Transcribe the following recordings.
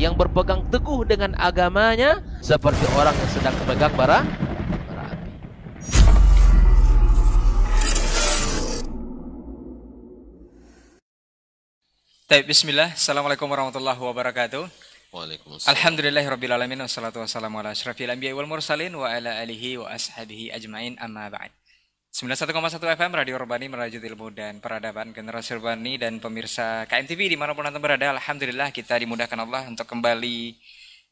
yang berpegang teguh dengan agamanya seperti orang yang sedang memegang bara bara api. bismillah. Assalamualaikum warahmatullahi wabarakatuh. Waalaikumsalam. Alhamdulillahirabbil alamin wassalatu wassalamu ala asyrafil anbiya'i wal mursalin wa ala alihi wa ashabihi ajmain amma ba'd. 91,1 FM Radio Urbani merajut ilmu dan peradaban generasi Urbani dan pemirsa KMTV dimanapun anda berada. Alhamdulillah kita dimudahkan Allah untuk kembali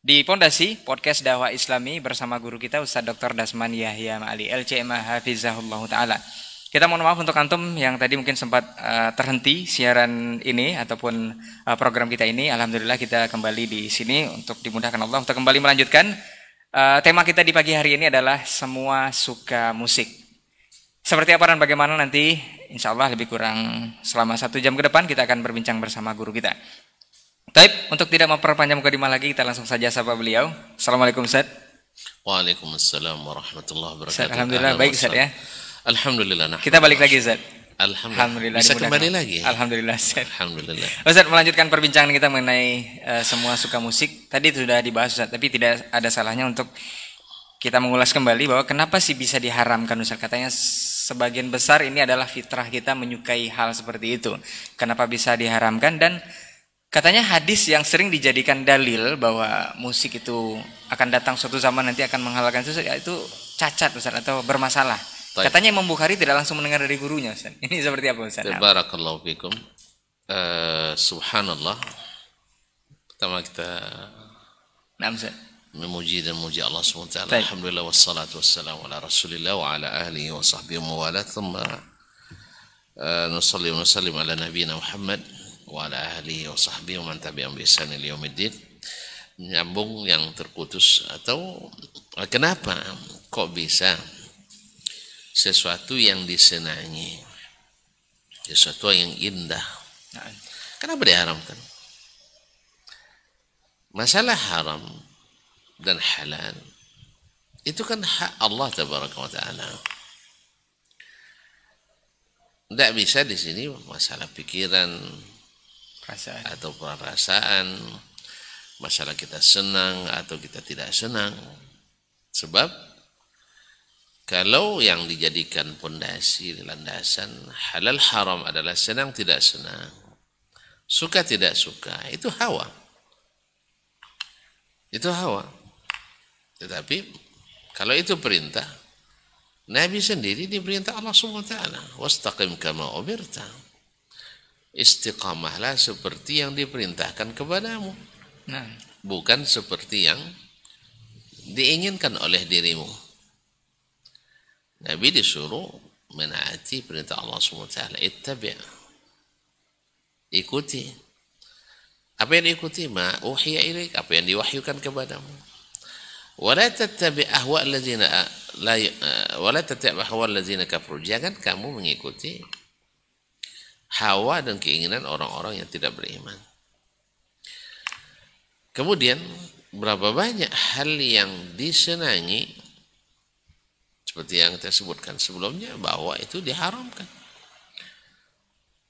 di Pondasi Podcast Dakwah Islami bersama guru kita Ustaz Dr. Dasman Yahya Ali LCMA Hafizahullah Ta'ala. Kita mohon maaf untuk antum yang tadi mungkin sempat uh, terhenti siaran ini ataupun uh, program kita ini. Alhamdulillah kita kembali di sini untuk dimudahkan Allah untuk kembali melanjutkan uh, tema kita di pagi hari ini adalah semua suka musik. Seperti apa dan bagaimana nanti insya Allah lebih kurang selama satu jam ke depan kita akan berbincang bersama guru kita. Taib, untuk tidak memperpanjang mukadimah lagi kita langsung saja sapa beliau. Assalamualaikum Ustaz. Waalaikumsalam warahmatullahi wabarakatuh. Ustaz, Alhamdulillah baik Ustaz ya. Alhamdulillah. Nah, kita balik lagi Ustaz. Alhamdulillah. Alhamdulillah. Bisa kembali lagi. Alhamdulillah. Ustaz. Alhamdulillah. Ustaz melanjutkan perbincangan kita mengenai uh, semua suka musik. Tadi sudah dibahas Ustaz, tapi tidak ada salahnya untuk kita mengulas kembali bahwa kenapa sih bisa diharamkan Ustaz katanya sebagian besar ini adalah fitrah kita menyukai hal seperti itu. Kenapa bisa diharamkan dan katanya hadis yang sering dijadikan dalil bahwa musik itu akan datang suatu zaman nanti akan menghalalkan sesuatu ya itu cacat Ustaz atau bermasalah. Baik. Katanya Imam Bukhari tidak langsung mendengar dari gurunya Ustaz. Ini seperti apa Ustaz? Barakallahu fikum. Uh, subhanallah. Pertama kita Nah, Ustaz memuji dan memuji Allah SWT Baik. Alhamdulillah wassalatu wassalamu ala rasulillah wa ala ahlihi wa sahbihi wa ala thumma uh, nusalli wa nusallim ala nabiyina Muhammad wa ala ahlihi wa sahbihi wa man tabi'am bi nyambung yang terputus atau eh, kenapa kok bisa sesuatu yang disenangi sesuatu yang indah nah. kenapa diharamkan masalah haram dan halal. Itu kan hak Allah tabaraka wa taala. Tidak bisa di sini masalah pikiran perasaan. atau perasaan, masalah kita senang atau kita tidak senang. Sebab kalau yang dijadikan pondasi landasan halal haram adalah senang tidak senang, suka tidak suka, itu hawa. Itu hawa. Tetapi kalau itu perintah Nabi sendiri diperintah Allah SWT wastaqim kama umirta istiqamahlah seperti yang diperintahkan kepadamu nah. bukan seperti yang diinginkan oleh dirimu Nabi disuruh menaati perintah Allah SWT ittabi' ikuti apa yang diikuti ma uhiya ilik. apa yang diwahyukan kepadamu Wala tattabi ahwa alladzina la wala تتبع ahwa الذين كفروا. Jangan kamu mengikuti hawa dan keinginan orang-orang yang tidak beriman. Kemudian berapa banyak hal yang disenangi seperti yang kita sebutkan sebelumnya bahwa itu diharamkan.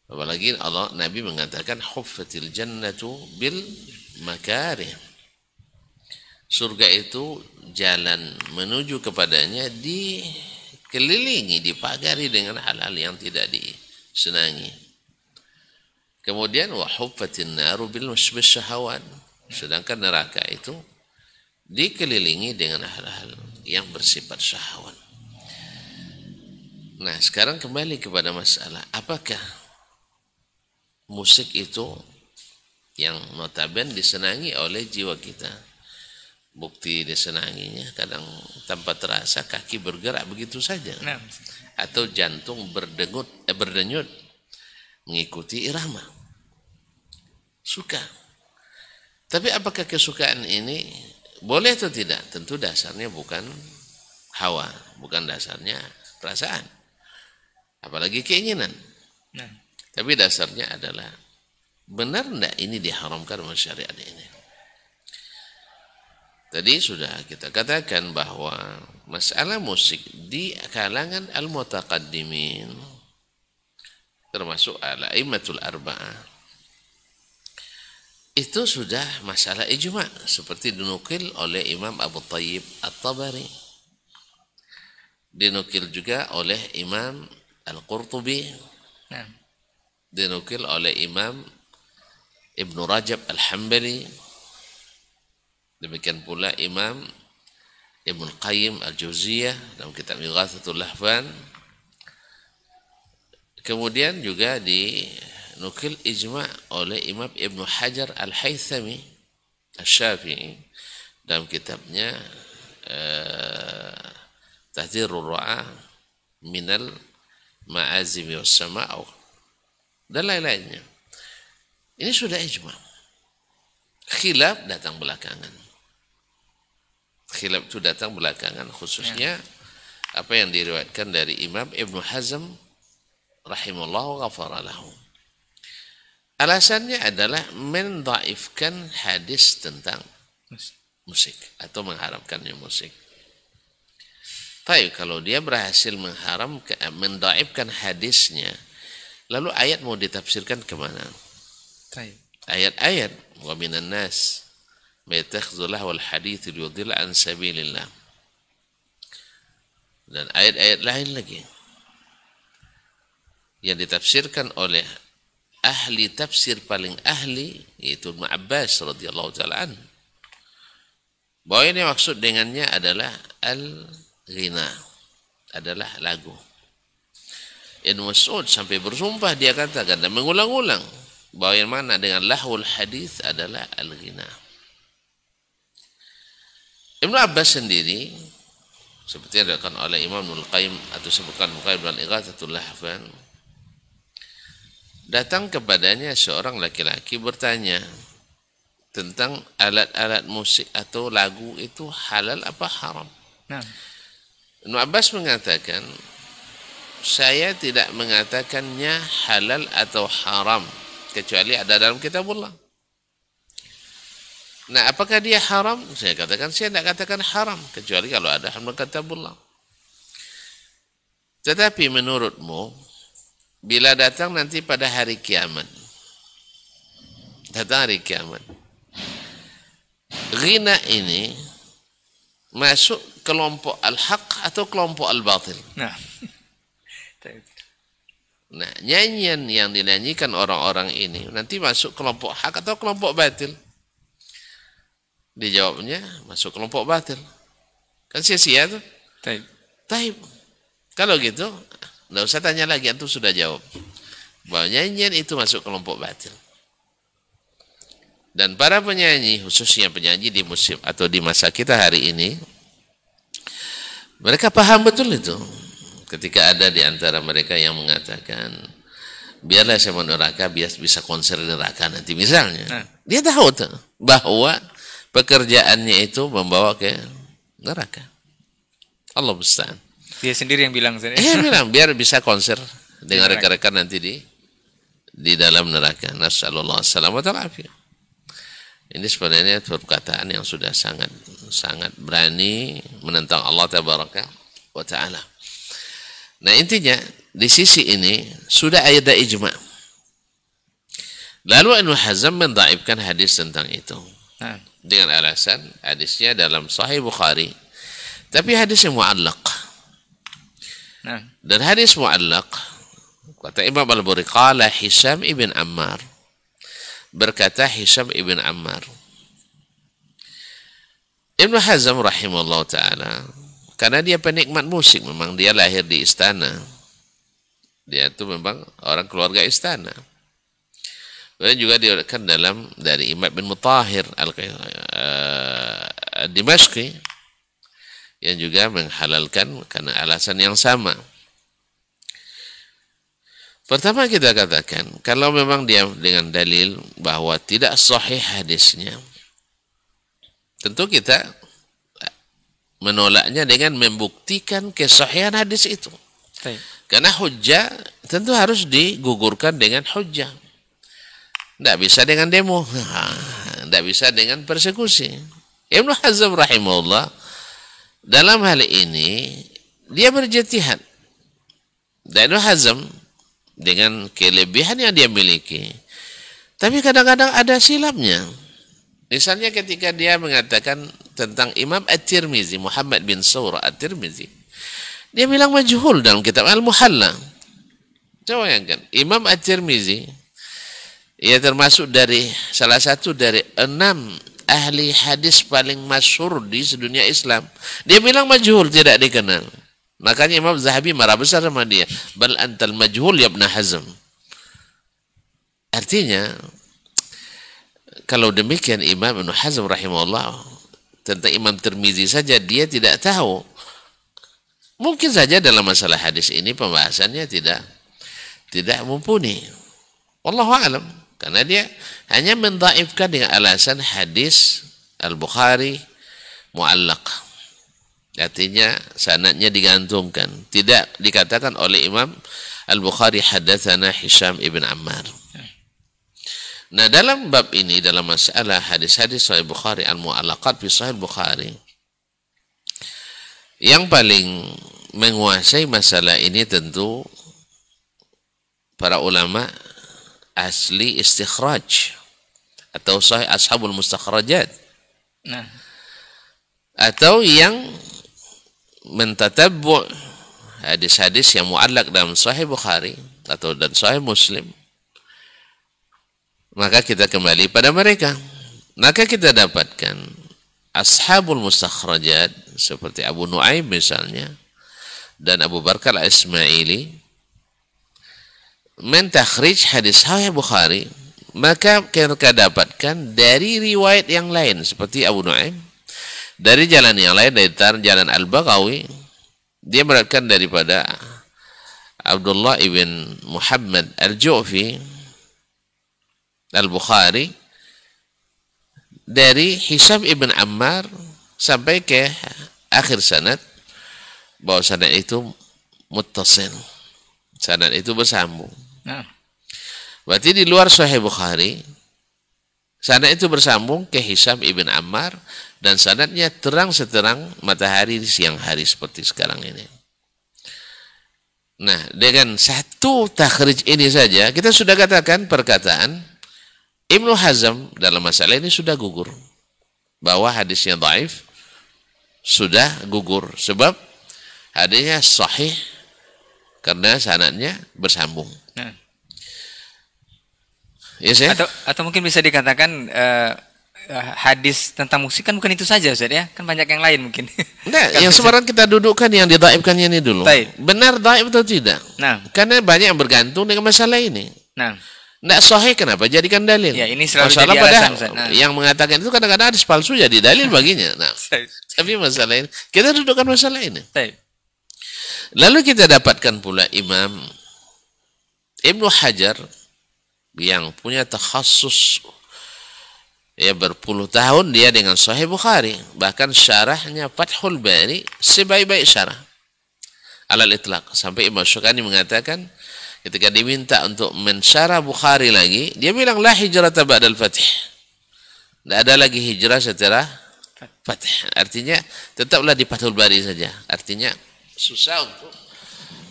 Apalagi Allah Nabi mengatakan huffatil jannatu bil makarih surga itu jalan menuju kepadanya dikelilingi, dipagari dengan hal-hal yang tidak disenangi. Kemudian wahubbatin naru bil syahwat. Sedangkan neraka itu dikelilingi dengan hal-hal yang bersifat syahwat. Nah, sekarang kembali kepada masalah apakah musik itu yang notaben disenangi oleh jiwa kita bukti disenanginya kadang tanpa terasa kaki bergerak begitu saja nah. atau jantung berdengut eh, berdenyut mengikuti irama suka tapi apakah kesukaan ini boleh atau tidak tentu dasarnya bukan hawa bukan dasarnya perasaan apalagi keinginan nah. tapi dasarnya adalah benar tidak ini diharamkan oleh syariat ini Tadi sudah kita katakan bahwa masalah musik di kalangan al-mutaqaddimin termasuk al-aimatul arba'ah itu sudah masalah ijma seperti dinukil oleh Imam Abu Tayyib At-Tabari dinukil juga oleh Imam Al-Qurtubi nah. dinukil oleh Imam Ibnu Rajab Al-Hambali Demikian pula Imam Ibn Qayyim Al-Jawziyah dalam kitab Ighathatul Lahfan. Kemudian juga dinukil ijma' oleh Imam Ibn Hajar Al-Haythami Al-Syafi'i dalam kitabnya eh, Tahdzirul Ra'ah minal Ma'azimi was dan lain-lainnya. Ini sudah ijma'. Khilaf datang belakangan khilaf itu datang belakangan khususnya ya. apa yang diriwayatkan dari Imam Ibnu Hazm rahimullahu ghafaralahu. Alasannya adalah mendaifkan hadis tentang musik atau mengharamkannya musik. Tapi kalau dia berhasil mengharam eh, mendaifkan hadisnya, lalu ayat mau ditafsirkan kemana? Ayat-ayat wa hadits an sabilillah dan ayat-ayat lain lagi yang ditafsirkan oleh ahli tafsir paling ahli yaitu Ibnu Abbas radhiyallahu taala bahwa ini maksud dengannya adalah al-ghina adalah lagu Ibn Mas'ud sampai bersumpah dia katakan dan mengulang-ulang bahwa yang mana dengan lahul hadis adalah al-ghina Ibnu Abbas sendiri seperti yang dilakukan oleh Imam Nul atau sebutkan Muqayyim dan Iqatatul Lahfan datang kepadanya seorang laki-laki bertanya tentang alat-alat musik atau lagu itu halal apa haram. Nah. Ibn Abbas mengatakan, saya tidak mengatakannya halal atau haram kecuali ada dalam kitabullah. Nah, apakah dia haram? Saya katakan, saya tidak katakan haram. Kecuali kalau ada kata katabullah. Tetapi menurutmu, bila datang nanti pada hari kiamat, datang hari kiamat, rina ini masuk kelompok al-haq atau kelompok al-batil. Nah. nah, nyanyian yang dinyanyikan orang-orang ini nanti masuk kelompok hak atau kelompok batil. Dijawabnya masuk kelompok batil. Kan sia-sia tuh. Taib. Taib. Kalau gitu, nggak usah tanya lagi, antum sudah jawab. Bahwa nyanyian itu masuk kelompok batil. Dan para penyanyi, khususnya penyanyi di musim atau di masa kita hari ini, mereka paham betul itu. Ketika ada di antara mereka yang mengatakan, biarlah saya neraka biar bisa konser neraka nanti misalnya. Nah. Dia tahu tuh bahwa pekerjaannya itu membawa ke neraka. Allah musta'an. Dia sendiri yang bilang sendiri. Iya, eh, bilang biar bisa konser dengan rekan-rekan nanti di di dalam neraka. Nasallallahu alaihi Ini sebenarnya perkataan yang sudah sangat sangat berani menentang Allah tabaraka wa taala. Nah, intinya di sisi ini sudah ada ijma. Lalu Ibnu Hazam mendaibkan hadis tentang itu. Nah dengan alasan hadisnya dalam Sahih Bukhari tapi hadisnya muallak. nah. dan hadis muallak kata Imam al Bukhari Hisam ibn Ammar berkata Hisam ibn Ammar Ibn Hazm rahimahullah ta'ala karena dia penikmat musik memang dia lahir di istana dia itu memang orang keluarga istana Kemudian juga diriwayatkan dalam dari Imam bin Mutahir al eh, Dimashqi yang juga menghalalkan karena alasan yang sama. Pertama kita katakan, kalau memang dia dengan dalil bahwa tidak sahih hadisnya, tentu kita menolaknya dengan membuktikan kesahihan hadis itu. Baik. Karena hujah tentu harus digugurkan dengan hujah. Tidak bisa dengan demo. Tidak bisa dengan persekusi. Ibnu Hazm rahimahullah dalam hal ini dia berjihad. Dan Ibnu Hazm dengan kelebihan yang dia miliki. Tapi kadang-kadang ada silapnya. Misalnya ketika dia mengatakan tentang Imam At-Tirmizi, Muhammad bin Saura At-Tirmizi. Dia bilang majhul dalam kitab Al-Muhalla. Coba bayangkan, Imam At-Tirmizi ia termasuk dari salah satu dari enam ahli hadis paling masyhur di sedunia Islam. Dia bilang majhul tidak dikenal. Makanya Imam Zahabi marah besar sama dia. Bal antal majhul ya Ibn Hazm. Artinya kalau demikian Imam Ibn Hazm rahimahullah tentang Imam Tirmizi saja dia tidak tahu. Mungkin saja dalam masalah hadis ini pembahasannya tidak tidak mumpuni. Wallahu a'lam. Karena dia hanya mendaifkan dengan alasan hadis Al-Bukhari muallak. Artinya sanadnya digantungkan. Tidak dikatakan oleh Imam Al-Bukhari hadatsana Hisham ibn Ammar. Nah, dalam bab ini dalam masalah hadis-hadis Sahih Bukhari al-mu'allaqat fi Sahih Bukhari yang paling menguasai masalah ini tentu para ulama asli istikhraj atau sahih ashabul mustakhrajat. Nah. Atau yang mentatabu hadis-hadis yang muallak dalam sahih Bukhari atau dan sahih Muslim. Maka kita kembali pada mereka. Maka kita dapatkan ashabul mustakhrajat seperti Abu Nuaim misalnya dan Abu Barkal Ismaili mentakhrij hadis Sahih Bukhari maka kita dapatkan dari riwayat yang lain seperti Abu Nuaim dari jalan yang lain dari jalan al baqawi dia beratkan daripada Abdullah ibn Muhammad Al-Ju'fi Al-Bukhari dari Hisab ibn Ammar sampai ke akhir sanad bahwa sanad itu muttasil sanad itu bersambung Nah, berarti di luar Sahih Bukhari, sana itu bersambung ke Hisam ibn Ammar dan sanadnya terang seterang matahari di siang hari seperti sekarang ini. Nah, dengan satu takhrij ini saja, kita sudah katakan perkataan Ibnu Hazm dalam masalah ini sudah gugur. Bahwa hadisnya daif sudah gugur. Sebab hadisnya sahih karena sanadnya bersambung. Yes, nah. ya? Atau atau mungkin bisa dikatakan uh, hadis tentang musik kan bukan itu saja Ustaz ya kan banyak yang lain mungkin nah, yang sekarang kita dudukkan yang didaibkannya ini dulu Taib. benar daib atau tidak nah karena banyak yang bergantung dengan masalah ini nah tidak sahih kenapa jadikan dalil ya ini selalu masalah jadi alasan, nah. yang mengatakan itu kadang-kadang hadis palsu jadi dalil baginya nah tapi masalah ini kita dudukkan masalah ini Taib. lalu kita dapatkan pula imam Ibnu Hajar yang punya takhasus ya berpuluh tahun dia dengan Sahih Bukhari bahkan syarahnya Fathul Bari sebaik-baik syarah alal itlaq sampai Imam Syukani mengatakan ketika diminta untuk mensyarah Bukhari lagi dia bilang lah hijrah ba'dal fatih tidak ada lagi hijrah setelah fath artinya tetaplah di Fathul Bari saja artinya susah untuk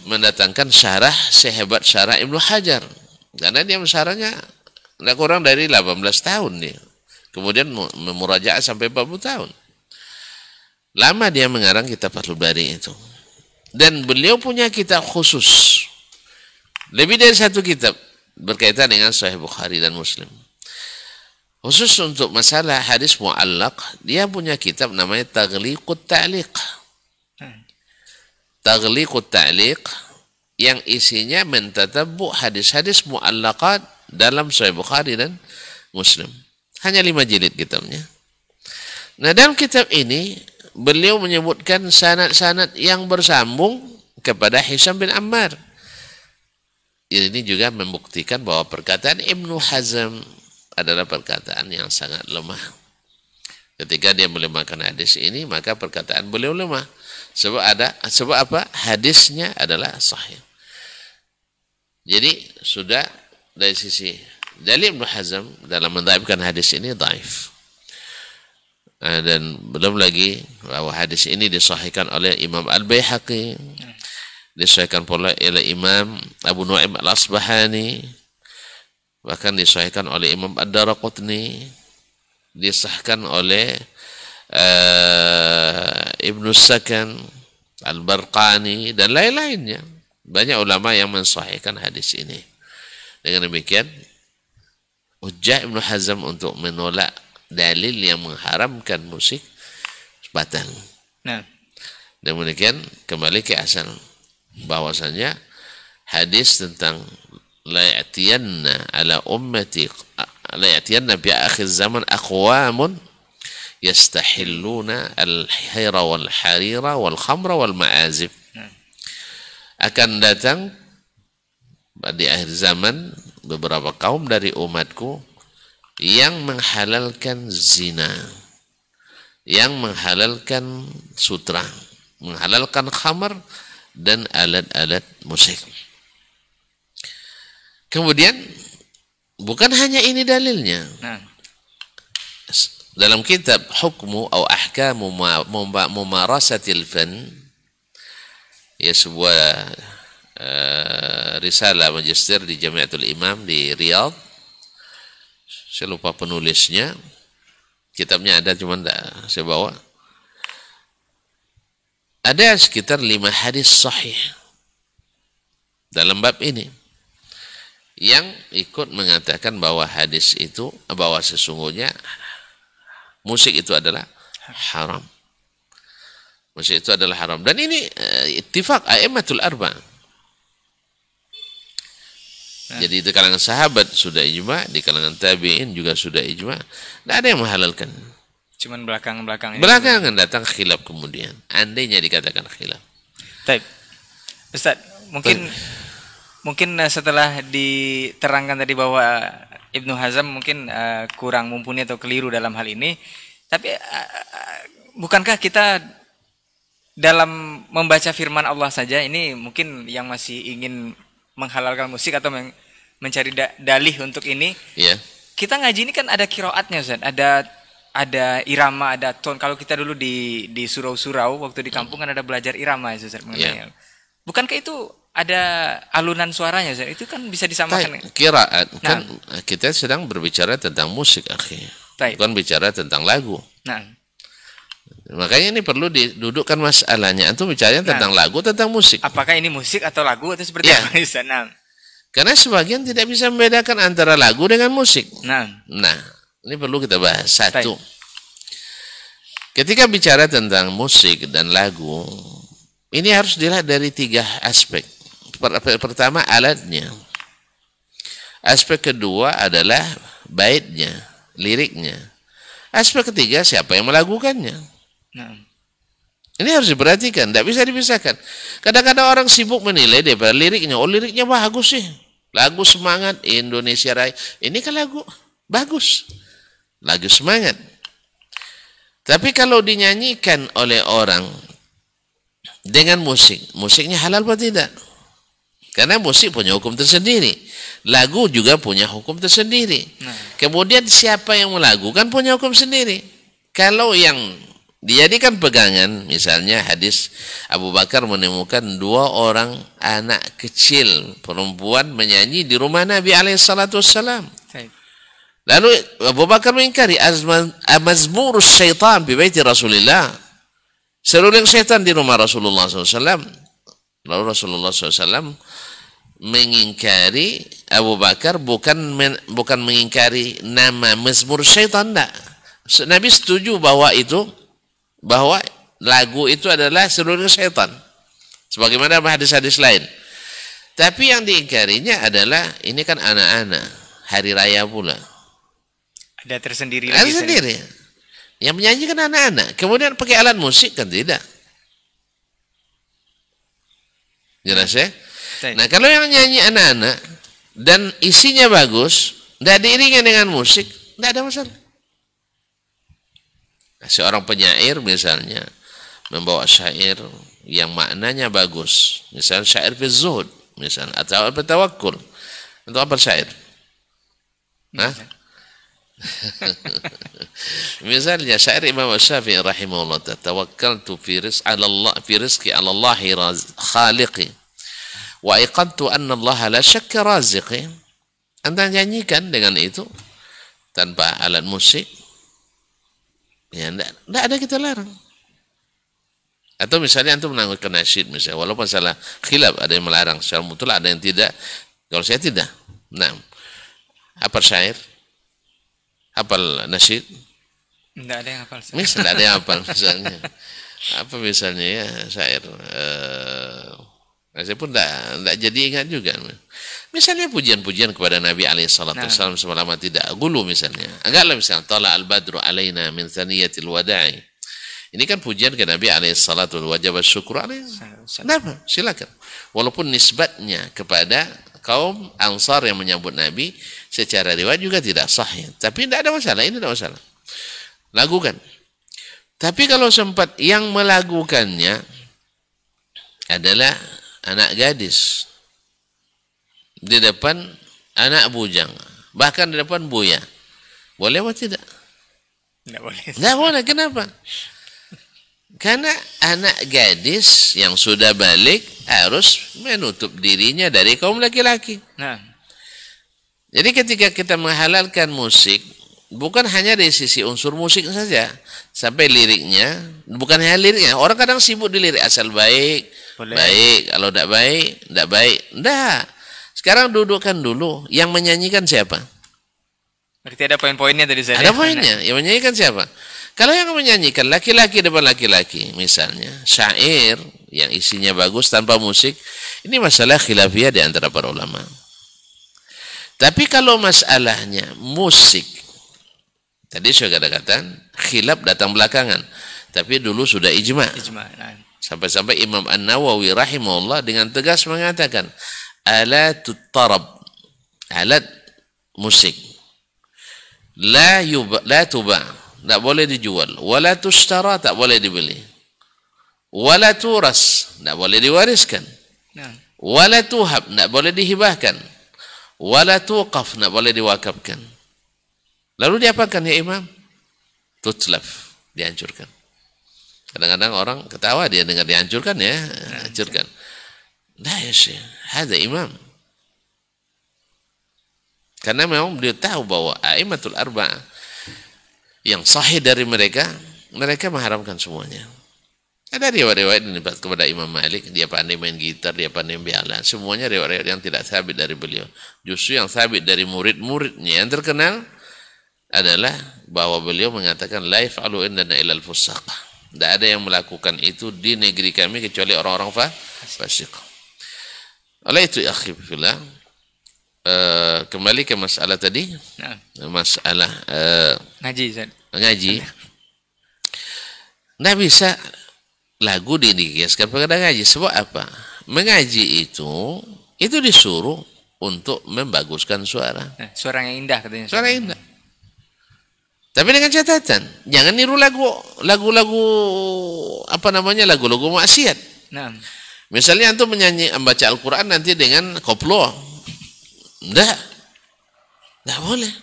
mendatangkan syarah sehebat syarah Ibnu Hajar. Karena dia syarahnya tidak kurang dari 18 tahun dia. Kemudian memurajaah sampai 40 tahun. Lama dia mengarang kitab al Bari itu. Dan beliau punya kitab khusus. Lebih dari satu kitab berkaitan dengan Sahih Bukhari dan Muslim. Khusus untuk masalah hadis mu'allak, dia punya kitab namanya Taghliqut Ta'liq taghliqut ta'liq yang isinya mentatabbu hadis-hadis mu'allaqat dalam Sahih Bukhari dan Muslim. Hanya lima jilid kitabnya. Nah dalam kitab ini beliau menyebutkan sanat-sanat yang bersambung kepada Hisham bin Ammar. Ini juga membuktikan bahwa perkataan Ibnu Hazm adalah perkataan yang sangat lemah. Ketika dia melemahkan hadis ini, maka perkataan beliau lemah. Sebab ada sebab apa? Hadisnya adalah sahih. Jadi sudah dari sisi dalil Ibnu Hazm dalam mendaibkan hadis ini daif. Ah, dan belum lagi bahwa hadis ini disahihkan oleh Imam Al-Baihaqi, disahihkan pula oleh Imam Abu Nuaim Al-Asbahani, bahkan disahihkan oleh Imam Ad-Darqutni, disahkan oleh uh, Ibnu Sakan, Al-Barqani dan lain-lainnya. Banyak ulama yang mensahihkan hadis ini. Dengan demikian, Ujjah Ibnu Hazm untuk menolak dalil yang mengharamkan musik sebatang. Nah. demikian kembali ke asal bahwasanya hadis tentang la ala ummati ليأتين بآخر الزمن أقوام يستحلون الحير والحرير والخمر والمعازف akan datang di akhir zaman beberapa kaum dari umatku yang menghalalkan zina yang menghalalkan sutra menghalalkan khamar dan alat-alat musik kemudian Bukan hanya ini dalilnya. Nah. Dalam kitab Hukmu atau Ahkamu Mumarasatil Fan ya sebuah uh, risalah magister di Jamiatul Imam di Riyadh. Saya lupa penulisnya. Kitabnya ada cuma tidak saya bawa. Ada sekitar lima hadis sahih dalam bab ini yang ikut mengatakan bahwa hadis itu bahwa sesungguhnya musik itu adalah haram. Musik itu adalah haram dan ini uh, ittifaq a'immatul arba. Nah. Jadi di kalangan sahabat sudah ijma, di kalangan tabi'in juga sudah ijma. Tidak ada yang menghalalkan. Cuman belakang-belakang. Belakangan datang khilaf kemudian. Andainya dikatakan khilaf. baik Ustaz, mungkin mungkin eh, setelah diterangkan tadi bahwa Ibnu Hazm mungkin uh, kurang mumpuni atau keliru dalam hal ini, tapi uh, bukankah kita dalam membaca firman Allah saja ini mungkin yang masih ingin menghalalkan musik atau men mencari da dalih untuk ini? Yeah. Kita ngaji ini kan ada kiroatnya, Zain. Ada ada irama, ada ton. Kalau kita dulu di di surau-surau waktu di kampung hmm. kan ada belajar irama, ya, Zain, mengenai. Yeah. Bukankah itu ada alunan suaranya itu kan bisa disamakan Taip, ya? kira eh, nah. kan kita sedang berbicara tentang musik akhirnya bukan bicara tentang lagu nah Makanya ini perlu didudukkan masalahnya. Antum bicaranya nah, tentang lagu, tentang musik. Apakah ini musik atau lagu atau seperti ya. apa? Nah. Karena sebagian tidak bisa membedakan antara lagu dengan musik. Nah, nah ini perlu kita bahas. Satu, Taip. ketika bicara tentang musik dan lagu, ini harus dilihat dari tiga aspek pertama alatnya. Aspek kedua adalah baitnya, liriknya. Aspek ketiga siapa yang melakukannya. Nah. Ini harus diperhatikan, tidak bisa dipisahkan. Kadang-kadang orang sibuk menilai daripada liriknya. Oh liriknya bagus sih. Lagu semangat Indonesia Raya. Ini kan lagu bagus. Lagu semangat. Tapi kalau dinyanyikan oleh orang dengan musik, musiknya halal atau tidak? Karena musik punya hukum tersendiri. Lagu juga punya hukum tersendiri. Nah. Kemudian siapa yang melakukan punya hukum sendiri. Kalau yang dijadikan pegangan, misalnya hadis Abu Bakar menemukan dua orang anak kecil perempuan menyanyi di rumah Nabi Alaihissalam. Lalu Abu Bakar mengingkari amazmurus syaitan bi baiti Rasulillah. Seruling setan di rumah Rasulullah SAW Lalu Rasulullah SAW mengingkari Abu Bakar bukan men, bukan mengingkari nama Mazmur Syaitan Nabi setuju bahwa itu bahwa lagu itu adalah seluruh syaitan. Sebagaimana hadis-hadis lain. Tapi yang diingkarinya adalah ini kan anak-anak, hari raya pula. Ada tersendiri. Ada sendiri. Yang menyanyikan anak-anak. Kemudian pakai alat musik kan tidak. Jelas ya? Nah kalau yang nyanyi anak-anak dan isinya bagus, tidak diiringi dengan musik, tidak ada masalah. Nah, seorang penyair misalnya membawa syair yang maknanya bagus, misal syair fi misalnya misal atau apa untuk atau apa syair? Nah, Misalnya syair Imam Syafi'i rahimahullah tawakkaltu fi rizqi ala Allah fi rizqi ala Allah khaliqi wa iqantu anna Allah la syakka raziqi. Anda nyanyikan dengan itu tanpa alat musik. Ya, enggak ada kita larang. Atau misalnya antum menangutkan nasyid misalnya, walaupun salah khilaf ada yang melarang, secara mutlak ada yang tidak. Kalau saya tidak. Nah, apa syair? hafal nasyid? Tidak ada yang hafal. Misal ada yang hafal misalnya. Apa misalnya ya syair? Eh, saya pun tidak jadi ingat juga. Misalnya pujian-pujian kepada Nabi alaihi salatu nah. wasallam tidak gulu misalnya. Agaklah misalnya tala al-badru alaina min thaniyatil wada'i. Ini kan pujian ke Nabi alaihi salatu wajib syukur alaihi. Kenapa? Silakan. Walaupun nisbatnya kepada kaum Ansar yang menyambut Nabi secara riwayat juga tidak sah ya. Tapi tidak ada masalah, ini tidak masalah. lagukan Tapi kalau sempat yang melagukannya adalah anak gadis di depan anak bujang, bahkan di depan buya. Boleh atau tidak? Tidak boleh. Tidak boleh. Kenapa? Karena anak gadis yang sudah balik harus menutup dirinya dari kaum laki-laki. Nah. Jadi ketika kita menghalalkan musik, bukan hanya dari sisi unsur musik saja, sampai liriknya, bukan hanya liriknya. Orang kadang sibuk di lirik asal baik, Boleh. baik, kalau tidak baik, tidak baik, tidak. Sekarang dudukkan dulu, yang menyanyikan siapa? Berarti ada poin-poinnya dari saya. Ada poinnya, yang menyanyikan siapa? Kalau yang menyanyikan laki-laki depan laki-laki, misalnya syair yang isinya bagus tanpa musik, ini masalah khilafiyah di antara para ulama. Tapi kalau masalahnya musik, tadi saya katakan khilaf datang belakangan, tapi dulu sudah ijma. ijma nah. Sampai-sampai Imam An Nawawi rahimahullah dengan tegas mengatakan alat tarab alat musik la yub la tuba tidak boleh dijual. Wala tushtara, tak boleh dibeli. Wala turas, tidak boleh diwariskan. Nah. Wala tuhab, tidak boleh dihibahkan. Wala tuqaf, tidak boleh diwakafkan. Lalu diapakan ya imam? Tutlaf, dihancurkan. Kadang-kadang orang ketawa dia dengar dihancurkan ya, ya. hancurkan. Nah, ya sih, ada imam. Karena memang dia tahu bahwa Aimatul Arba'ah yang sahih dari mereka, mereka mengharamkan semuanya. Ada riwayat-riwayat yang dibuat kepada Imam Malik, dia pandai main gitar, dia pandai biala, semuanya riwayat-riwayat yang tidak sabit dari beliau. Justru yang sabit dari murid-muridnya yang terkenal adalah bahwa beliau mengatakan laif alu indana ilal fusaq. Tidak ada yang melakukan itu di negeri kami kecuali orang-orang fasik. Oleh itu, ya akhirnya. Eh, kembali ke masalah tadi. Nah. Masalah uh, ngaji, Zan. Ngaji. Nah bisa lagu didikiaskan ya, pada ngaji. Sebab apa? Mengaji itu itu disuruh untuk membaguskan suara. Nah, suara yang indah katanya. Suara yang indah. Tapi dengan catatan, jangan niru lagu lagu-lagu apa namanya lagu-lagu maksiat. Nah. Misalnya untuk menyanyi membaca Al-Qur'an nanti dengan koplo. Enggak. Enggak boleh.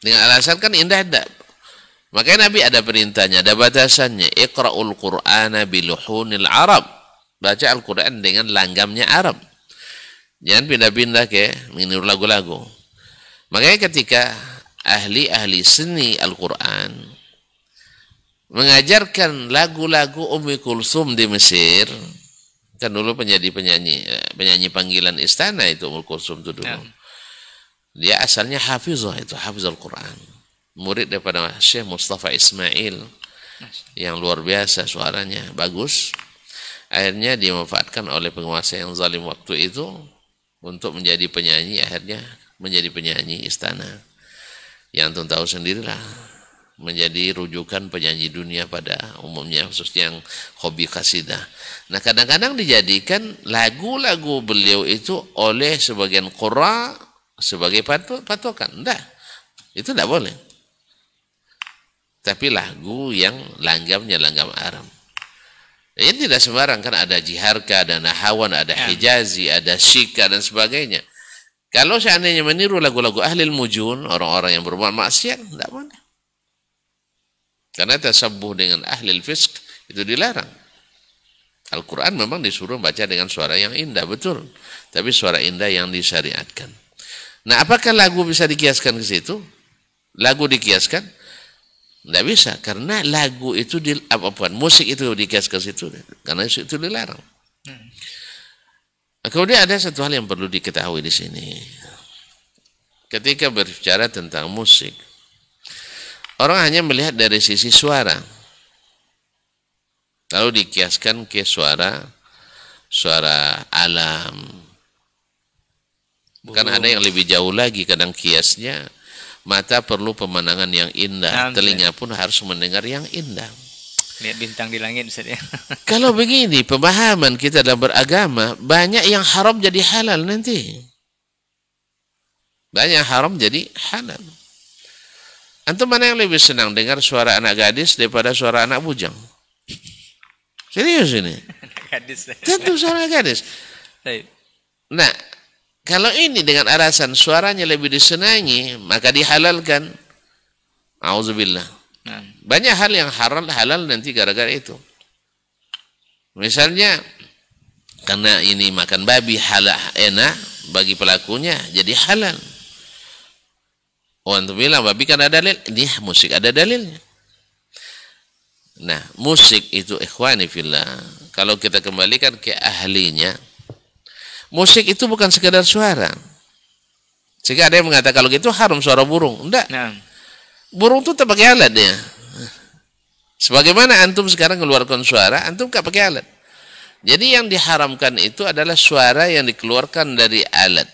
Dengan alasan kan indah enggak. Makanya Nabi ada perintahnya, ada batasannya. Iqra'ul Qur'ana biluhunil Arab. Baca Al-Quran dengan langgamnya Arab. Jangan pindah-pindah ke meniru lagu-lagu. Makanya ketika ahli-ahli seni Al-Quran mengajarkan lagu-lagu Umi Kulsum di Mesir, kan dulu menjadi penyanyi ya, penyanyi panggilan istana itu Ummul Kulsum itu dulu. Ya. Dia asalnya hafizah itu, hafiz Al-Qur'an. Murid daripada Syekh Mustafa Ismail yang luar biasa suaranya, bagus. Akhirnya dimanfaatkan oleh penguasa yang zalim waktu itu untuk menjadi penyanyi akhirnya menjadi penyanyi istana. Yang tentu tahu sendirilah menjadi rujukan penyanyi dunia pada umumnya khususnya yang hobi kasidah. Nah kadang-kadang dijadikan lagu-lagu beliau itu oleh sebagian kura sebagai patokan. Tidak, itu tidak boleh. Tapi lagu yang langgamnya langgam Arab. Ini tidak sembarang kan ada Jiharka, ada Nahawan, ada ya. Hijazi, ada Syika dan sebagainya. Kalau seandainya meniru lagu-lagu ahli mujun, orang-orang yang berbuat maksiat, tidak boleh. Karena tasabuh dengan ahli fisk itu dilarang. Al-Quran memang disuruh baca dengan suara yang indah, betul. Tapi suara indah yang disyariatkan. Nah, apakah lagu bisa dikiaskan ke situ? Lagu dikiaskan? Tidak bisa, karena lagu itu, di, apa apa musik itu dikias ke situ. Karena itu dilarang. Hmm. Kemudian ada satu hal yang perlu diketahui di sini. Ketika berbicara tentang musik, Orang hanya melihat dari sisi suara. Lalu dikiaskan ke suara suara alam. Bukan ada yang lebih jauh lagi kadang kiasnya mata perlu pemandangan yang indah, telinga pun harus mendengar yang indah. Lihat bintang di langit misalnya. Kalau begini pemahaman kita dalam beragama, banyak yang haram jadi halal nanti. Banyak haram jadi halal. Antum mana yang lebih senang dengar suara anak gadis daripada suara anak bujang? Serius ini? Gadis. Tentu suara gadis. Nah, kalau ini dengan alasan suaranya lebih disenangi, maka dihalalkan. Auzubillah. Nah. Banyak hal yang haram halal nanti gara-gara itu. Misalnya karena ini makan babi halal enak bagi pelakunya jadi halal. Untuk bilang babi kan ada dalil, Ini musik ada dalilnya. Nah, musik itu ikhwani Kalau kita kembalikan ke ahlinya, musik itu bukan sekedar suara. Jika ada yang mengatakan kalau gitu haram suara burung, enggak. Nah. Burung itu pakai alat dia. Sebagaimana antum sekarang keluarkan suara, antum gak pakai alat. Jadi yang diharamkan itu adalah suara yang dikeluarkan dari alat.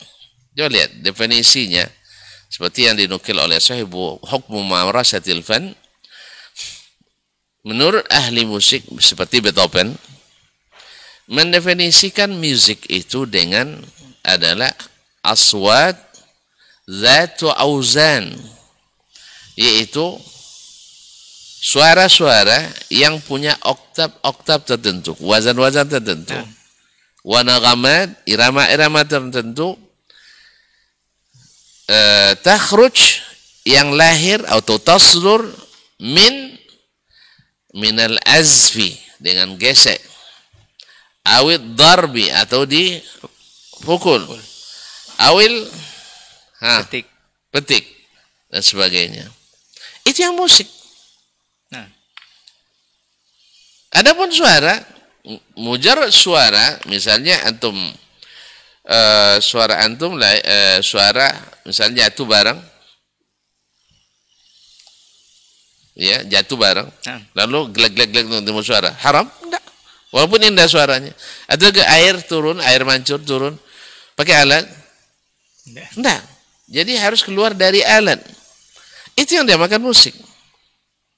Coba lihat definisinya. Seperti yang dinukil oleh sahibu hukmu ma'arasatil fan. Menurut ahli musik seperti Beethoven, mendefinisikan musik itu dengan adalah aswad zatu auzan yaitu suara-suara yang punya oktab-oktab tertentu, wazan-wazan tertentu, hmm. wanagamat, irama-irama tertentu, Eh, takhruj yang lahir atau tasdur min minal azfi dengan gesek awid darbi atau di pukul awil ha, petik petik dan sebagainya itu yang musik nah. adapun suara mujarad suara misalnya antum uh, suara antum uh, suara misalnya jatuh barang ya jatuh barang hmm. Ah. lalu gelek glek glek nonton suara haram enggak walaupun indah suaranya atau ke air turun air mancur turun pakai alat enggak, enggak. jadi harus keluar dari alat itu yang dia makan musik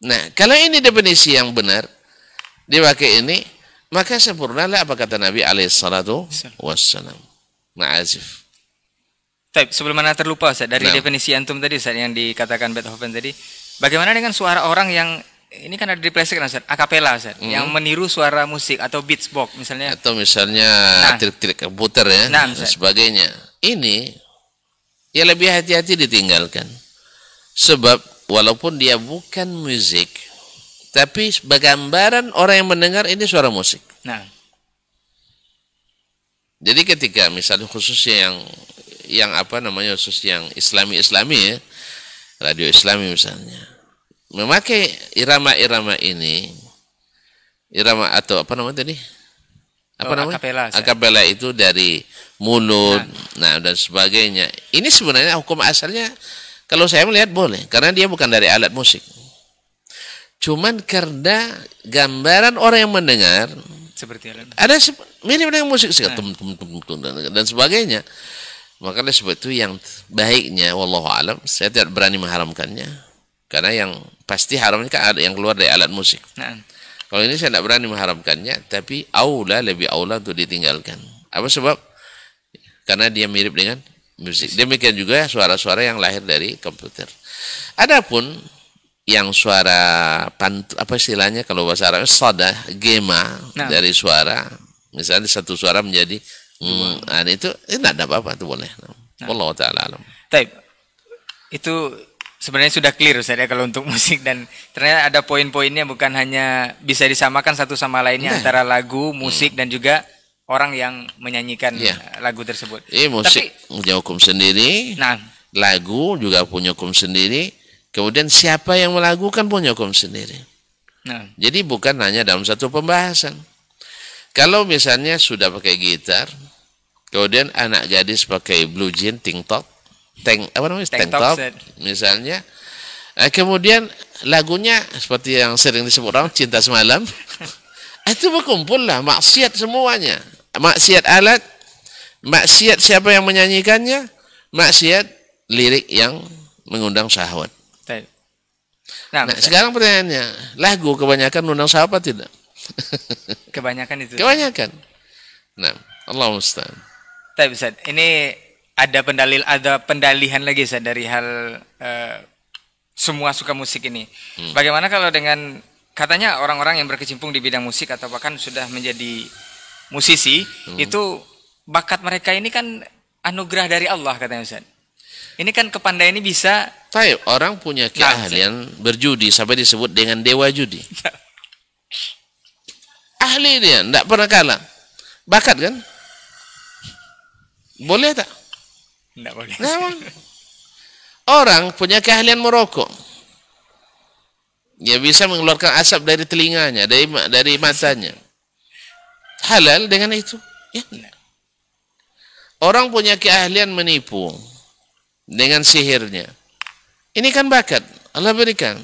nah kalau ini definisi yang benar pakai ini maka sempurnalah apa kata Nabi alaihissalatu wassalam Ma'azif. Taip, sebelum mana terlupa Ustaz, dari nah. definisi antum tadi Ustaz yang dikatakan Beethoven tadi, bagaimana dengan suara orang yang ini kan ada di plastik kan Ustaz, akapela Ustaz, -hmm. yang meniru suara musik atau beatbox misalnya. Atau misalnya nah. trik trik komputer ya, nah, dan sebagainya. Ini ya lebih hati-hati ditinggalkan. Sebab walaupun dia bukan musik, tapi gambaran orang yang mendengar ini suara musik. Nah. Jadi ketika misalnya khususnya yang yang apa namanya khusus yang islami islami ya radio islami misalnya memakai irama-irama ini irama atau apa namanya tadi apa oh, namanya akapela, akapela itu dari mulut nah. nah dan sebagainya ini sebenarnya hukum asalnya kalau saya melihat boleh karena dia bukan dari alat musik cuman karena gambaran orang yang mendengar seperti alat. Ada mirip dengan musik nah. tum, tum, tum, tum, dan sebagainya. Makanya sebab itu yang baiknya, wallahu alam, saya tidak berani mengharamkannya. Karena yang pasti haramnya kan ada yang keluar dari alat musik. Nah. Kalau ini saya tidak berani mengharamkannya, tapi aula lebih aula untuk ditinggalkan. Apa sebab? Karena dia mirip dengan musik. Demikian juga suara-suara yang lahir dari komputer. Adapun yang suara pantu, apa istilahnya kalau bahasa Arab soda gema nah. dari suara misalnya satu suara menjadi mm, nah, itu tidak ada apa-apa itu boleh nah. Allah taala alam. Taip. Itu sebenarnya sudah clear saya kalau untuk musik dan ternyata ada poin-poinnya bukan hanya bisa disamakan satu sama lainnya nah. antara lagu, hmm. musik hmm. dan juga orang yang menyanyikan ya. lagu tersebut. Iya musik Tapi, punya hukum sendiri. Nah, lagu juga punya hukum sendiri Kemudian siapa yang melakukan punya hukum sendiri. Nah. Jadi bukan hanya dalam satu pembahasan. Kalau misalnya sudah pakai gitar, kemudian anak gadis pakai blue jean, tank top, tank apa namanya tank, tank top, set. misalnya, Nah, kemudian lagunya seperti yang sering disebut orang cinta semalam. itu berkumpul lah maksiat semuanya. Maksiat alat, maksiat siapa yang menyanyikannya, maksiat lirik yang mengundang syahwat. Nah, nah sekarang pertanyaannya, lagu kebanyakan undang siapa tidak? Kebanyakan itu. Kebanyakan. Nah, Allah Ustaz. Tapi bisa. Ini ada pendalil, ada pendalihan lagi Ustaz dari hal uh, semua suka musik ini. Hmm. Bagaimana kalau dengan katanya orang-orang yang berkecimpung di bidang musik atau bahkan sudah menjadi musisi hmm. itu bakat mereka ini kan anugerah dari Allah katanya Ustaz. Ini kan kepandaian ini bisa tapi orang punya nah, keahlian berjudi sampai disebut dengan dewa judi. Ahli dia, tidak pernah kalah. Bakat kan? Boleh tak? Tidak boleh. Nah, orang punya keahlian merokok. Dia ya, bisa mengeluarkan asap dari telinganya, dari dari matanya. Halal dengan itu? Ya. Orang punya keahlian menipu dengan sihirnya ini kan bakat Allah berikan.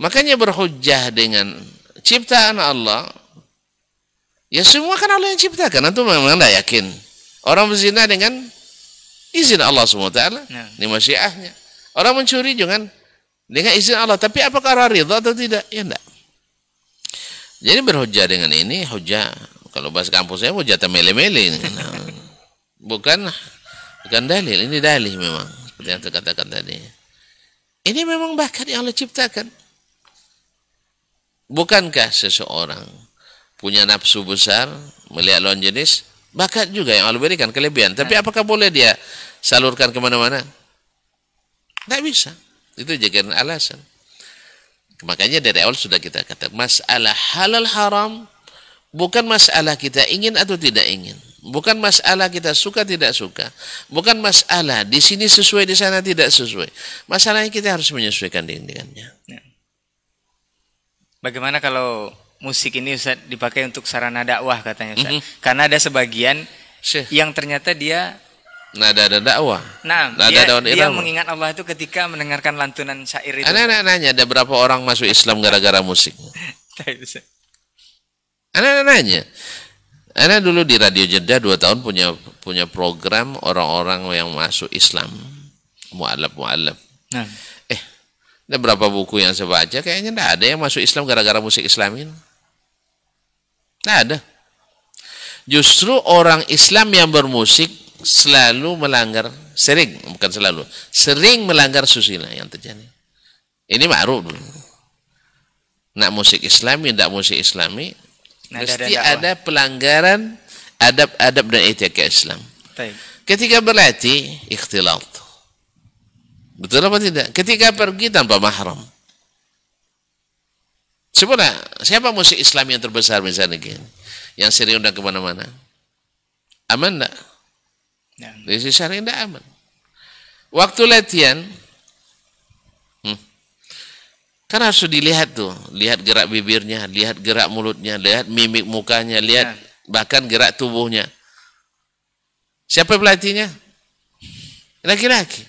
Makanya berhujah dengan ciptaan Allah. Ya semua kan Allah yang ciptakan. Antum memang tidak yakin. Orang berzina dengan izin Allah SWT. Nah. Ini masyiahnya. Orang mencuri dengan dengan izin Allah. Tapi apakah Allah ridha atau tidak? Ya tidak. Jadi berhujah dengan ini, hujah. Kalau bahas kampusnya saya hujjah temele-mele. Nah, bukan bukan dalil, ini dalil memang. Seperti yang terkatakan tadi. Ini memang bakat yang Allah ciptakan. Bukankah seseorang punya nafsu besar melihat lawan jenis? Bakat juga yang Allah berikan, kelebihan. Tapi nah. apakah boleh dia salurkan kemana-mana? Tidak bisa. Itu jadikan alasan. Makanya dari awal sudah kita kata, masalah halal haram bukan masalah kita ingin atau tidak ingin. Bukan masalah kita suka tidak suka. Bukan masalah di sini sesuai di sana tidak sesuai. Masalahnya kita harus menyesuaikan dengannya. Ya. Bagaimana kalau musik ini Ustaz dipakai untuk sarana dakwah katanya Ustaz? Mm -hmm. Karena ada sebagian Syih. yang ternyata dia nada ada dakwah. Nah, nada dia, dakwah dia mengingat Allah itu ketika mendengarkan lantunan syair itu. Anak-anak nanya ada berapa orang masuk Islam gara-gara musik? Anak-anak nanya Ana dulu di Radio Jeddah dua tahun punya punya program orang-orang yang masuk Islam mualaf mualaf. Nah. Eh, ada berapa buku yang saya baca kayaknya tidak ada yang masuk Islam gara-gara musik Islam ini. Tidak ada. Justru orang Islam yang bermusik selalu melanggar sering bukan selalu sering melanggar susila yang terjadi. Ini ma'ruf dulu. Nak musik Islami, tidak musik Islami, Nah, Mesti ada, ada pelanggaran adab-adab dan etika Islam. Taib. Ketika berlatih, ikhtilat. Betul apa tidak? Ketika pergi tanpa mahram. Sebenarnya, siapa musik Islam yang terbesar misalnya gini? Yang sering undang kemana-mana? Aman enggak? Ya. Nah. Di sisi syariah enggak aman. Waktu latihan, Kan harus dilihat tuh, lihat gerak bibirnya, lihat gerak mulutnya, lihat mimik mukanya, lihat ya. bahkan gerak tubuhnya. Siapa pelatihnya? Laki-laki.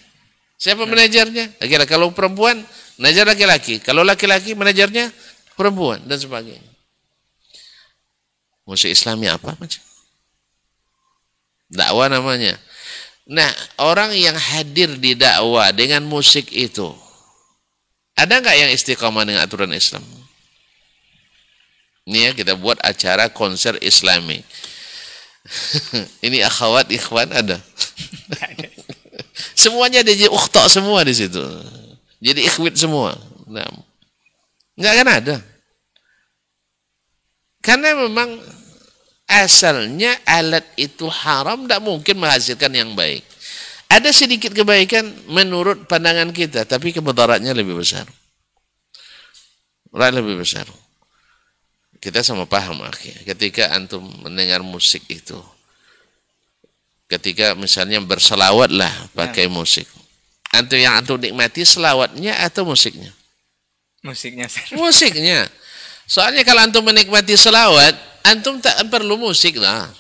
Siapa ya. manajernya? Laki-laki. Kalau perempuan, manajer laki-laki. Kalau laki-laki, manajernya perempuan dan sebagainya. Musik Islamnya apa macam? Dakwah namanya. Nah, orang yang hadir di dakwah dengan musik itu, ada nggak yang istiqomah dengan aturan Islam? Ini ya kita buat acara konser islami. Ini akhwat, ikhwan ada. Semuanya jadi uktok semua di situ. Jadi ikhwit semua. Nah, nggak kan ada. Karena memang asalnya alat itu haram, tidak mungkin menghasilkan yang baik. Ada sedikit kebaikan menurut pandangan kita, tapi kemudaratnya lebih besar. Mudarat lebih besar. Kita sama paham akhirnya. Ketika antum mendengar musik itu, ketika misalnya berselawatlah pakai ya. musik. Antum yang antum nikmati selawatnya atau musiknya? Musiknya. Musiknya. Soalnya kalau antum menikmati selawat, antum tak perlu musik lah.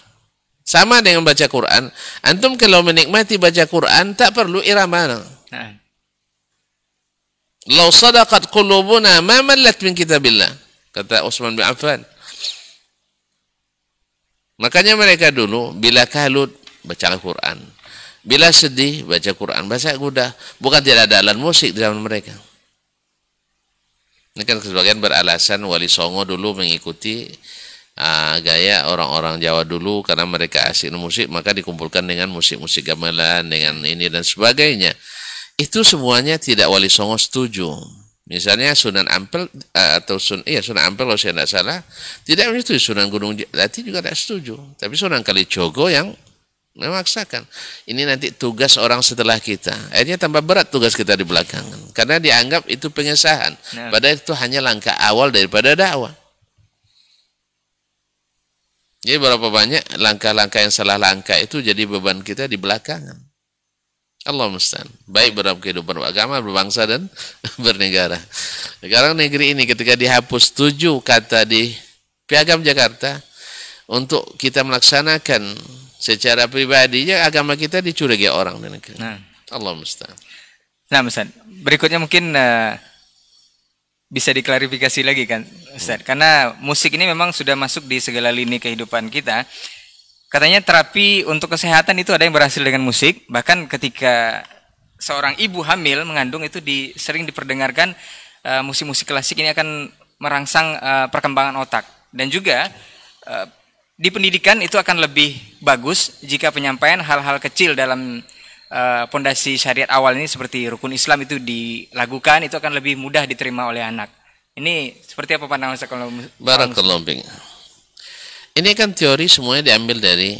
Sama dengan baca Quran. Antum kalau menikmati baca Quran tak perlu irama. Nah. Lau sadaqat qulubuna ma mallat min kitabillah. Kata Utsman bin Affan. Makanya mereka dulu bila kalut baca Quran. Bila sedih baca Quran, baca kuda. Bukan tidak ada alat musik di zaman mereka. Ini kan sebagian beralasan Wali Songo dulu mengikuti uh, gaya orang-orang Jawa dulu karena mereka asik musik maka dikumpulkan dengan musik-musik gamelan dengan ini dan sebagainya itu semuanya tidak wali songo setuju misalnya Sunan Ampel uh, atau Sun iya Sunan Ampel kalau saya tidak salah tidak menyetujui Sunan Gunung Jati juga tidak setuju tapi Sunan Kalijogo yang memaksakan ini nanti tugas orang setelah kita akhirnya tambah berat tugas kita di belakangan karena dianggap itu pengesahan nah. padahal itu hanya langkah awal daripada dakwah jadi berapa banyak langkah-langkah yang salah langkah itu jadi beban kita di belakangan. Allah mustahil. Baik dalam kehidupan agama, berbangsa, dan bernegara. Sekarang negeri ini ketika dihapus tujuh kata di Piagam Jakarta, untuk kita melaksanakan secara pribadinya agama kita dicurigai orang di negeri. Nah. Allah mustahil. Nah, Ustaz. Berikutnya mungkin uh, bisa diklarifikasi lagi kan Ustaz? Hmm. Karena musik ini memang sudah masuk di segala lini kehidupan kita. Katanya terapi untuk kesehatan itu ada yang berhasil dengan musik. Bahkan ketika seorang ibu hamil mengandung itu di, sering diperdengarkan eh, musik-musik uh, klasik ini akan merangsang uh, perkembangan otak. Dan juga uh, di pendidikan itu akan lebih bagus jika penyampaian hal-hal kecil dalam pondasi eh, uh, syariat awal ini seperti rukun Islam itu dilakukan itu akan lebih mudah diterima oleh anak. Ini seperti apa pandangan Ustaz kalau Barakallahu Ini kan teori semuanya diambil dari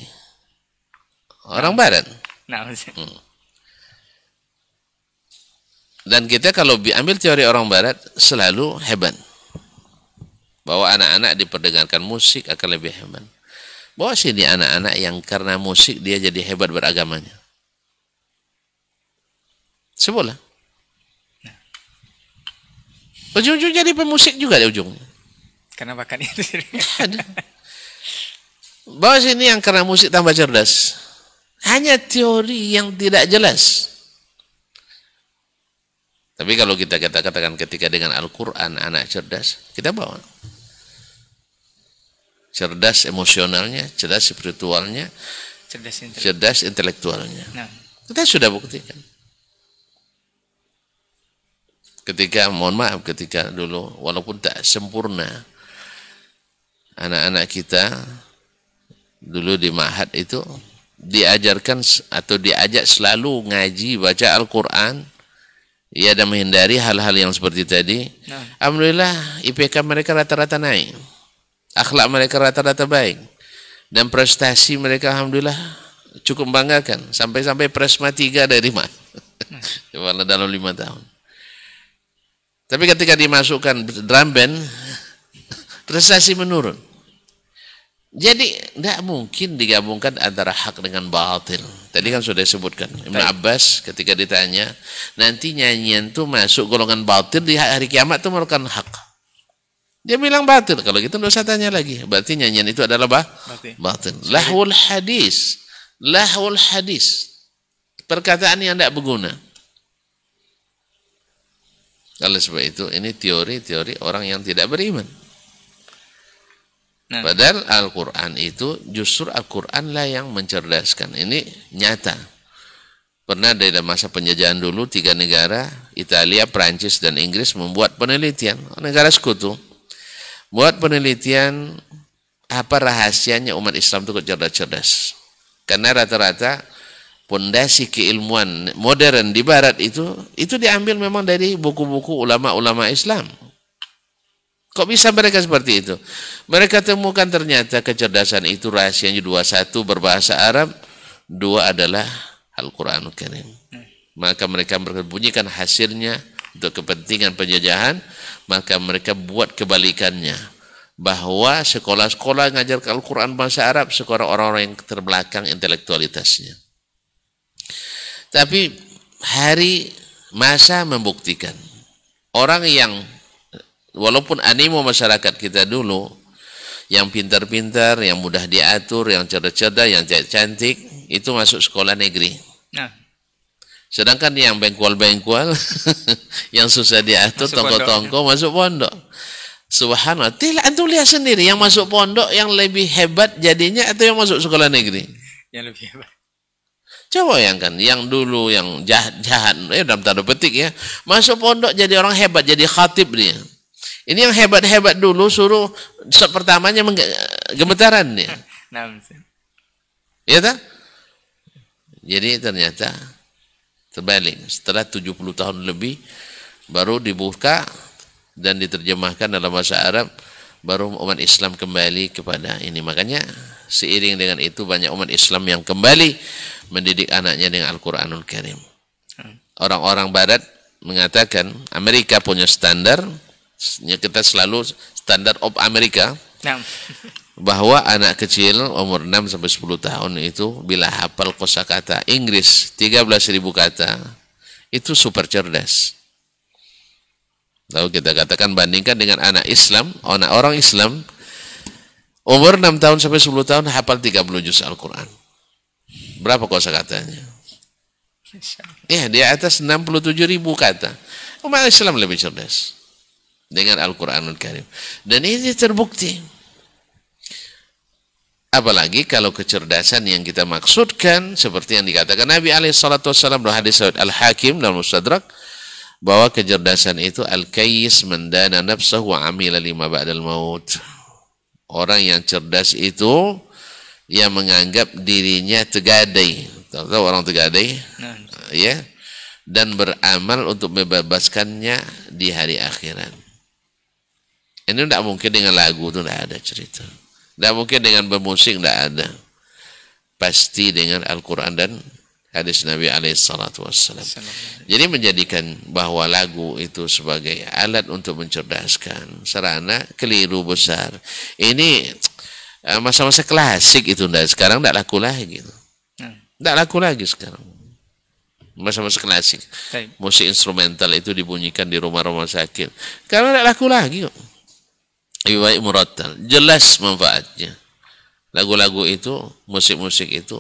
orang barat. Nah, hmm. Dan kita kalau diambil teori orang barat selalu hebat. Bahwa anak-anak diperdengarkan musik akan lebih hebat. Bahwa sini anak-anak yang karena musik dia jadi hebat beragamanya. Sebulan. Ujung-ujung jadi pemusik juga di ujung Karena bakat itu. Ada. Bahwa sini yang karena musik tambah cerdas. Hanya teori yang tidak jelas. Tapi kalau kita kata katakan ketika dengan Al-Quran anak cerdas, kita bawa. Cerdas emosionalnya, cerdas spiritualnya, cerdas, intelektualnya. Cerdas intelektualnya. Nah. Kita sudah buktikan ketika mohon maaf ketika dulu walaupun tak sempurna anak-anak kita dulu di Mahat itu diajarkan atau diajak selalu ngaji baca Al-Quran ya dan menghindari hal-hal yang seperti tadi nah. Alhamdulillah IPK mereka rata-rata naik akhlak mereka rata-rata baik dan prestasi mereka Alhamdulillah cukup banggakan sampai-sampai presma tiga dari mah nah. dalam lima tahun tapi ketika dimasukkan drum band, prestasi menurun. Jadi tidak mungkin digabungkan antara hak dengan batil. Tadi kan sudah disebutkan. Ibn Abbas ketika ditanya, nanti nyanyian itu masuk golongan batil di hari kiamat itu merupakan hak. Dia bilang batil. Kalau gitu tidak usah tanya lagi. Berarti nyanyian itu adalah bah? batil. Lahul hadis. Lahul hadis. Perkataan yang tidak berguna. Oleh sebab itu ini teori-teori orang yang tidak beriman. Nah. Padahal Al-Quran itu justru Al-Quran lah yang mencerdaskan. Ini nyata. Pernah dari masa penjajahan dulu tiga negara, Italia, Prancis, dan Inggris membuat penelitian. Negara sekutu. Buat penelitian apa rahasianya umat Islam itu cerdas-cerdas. Karena rata-rata pondasi keilmuan modern di barat itu itu diambil memang dari buku-buku ulama-ulama Islam. Kok bisa mereka seperti itu? Mereka temukan ternyata kecerdasan itu rahasianya dua satu berbahasa Arab, dua adalah al quran Karim. Maka mereka bersembunyikan hasilnya untuk kepentingan penjajahan, maka mereka buat kebalikannya bahwa sekolah-sekolah ngajar Al-Quran bahasa Arab sekolah orang-orang yang terbelakang intelektualitasnya. Tapi hari masa membuktikan orang yang walaupun animo masyarakat kita dulu yang pintar-pintar, yang mudah diatur, yang cerdas-cerdas, yang cantik itu masuk sekolah negeri. Nah. Sedangkan yang bengkual-bengkual, yang susah diatur, tongko-tongko masuk pondok. Subhanallah, tidak antum lihat sendiri yang masuk pondok yang lebih hebat jadinya atau yang masuk sekolah negeri? Yang lebih hebat. Coba bayangkan yang dulu yang jahat, jahat eh, dalam tanda petik ya. Masuk pondok jadi orang hebat, jadi khatib dia. Ini yang hebat-hebat dulu suruh pertamanya gemetaran dia. Iya tak? Jadi ternyata terbalik. Setelah 70 tahun lebih baru dibuka dan diterjemahkan dalam bahasa Arab baru umat Islam kembali kepada ini. Makanya Seiring dengan itu banyak umat Islam yang kembali mendidik anaknya dengan Al-Quranul Karim. Orang-orang Barat mengatakan Amerika punya standar, ya kita selalu standar of Amerika, nah. bahwa anak kecil umur 6 sampai 10 tahun itu bila hafal kosakata Inggris 13.000 kata itu super cerdas. Lalu kita katakan bandingkan dengan anak Islam, anak orang Islam Umur 6 tahun sampai 10 tahun hafal 30 juz Al-Quran. Berapa kosa katanya? Ya, di atas 67 ribu kata. Umat Islam lebih cerdas dengan Al-Quranul Karim. Dan ini terbukti. Apalagi kalau kecerdasan yang kita maksudkan seperti yang dikatakan Nabi alaihi salatu wasallam dalam hadis Al-Hakim dalam Mustadrak bahwa kecerdasan itu al-kais mendana nafsahu wa amila lima ba'dal maut. Orang yang cerdas itu yang menganggap dirinya tegadai. Tahu orang tegadai? Nah. Eh, ya. Dan beramal untuk membebaskannya di hari akhirat. Ini tidak mungkin dengan lagu itu tidak ada cerita. Tidak mungkin dengan bermusik tidak ada. Pasti dengan Al-Quran dan hadis Nabi alaihissalatu wassalam. Jadi menjadikan bahwa lagu itu sebagai alat untuk mencerdaskan sarana keliru besar. Ini eh, masa-masa klasik itu ndak sekarang ndak laku lagi gitu. Ndak laku lagi sekarang. Masa-masa klasik. Musik instrumental itu dibunyikan di rumah-rumah sakit. Karena ndak laku lagi kok. Lebih baik murattal. Jelas manfaatnya lagu-lagu itu, musik-musik itu.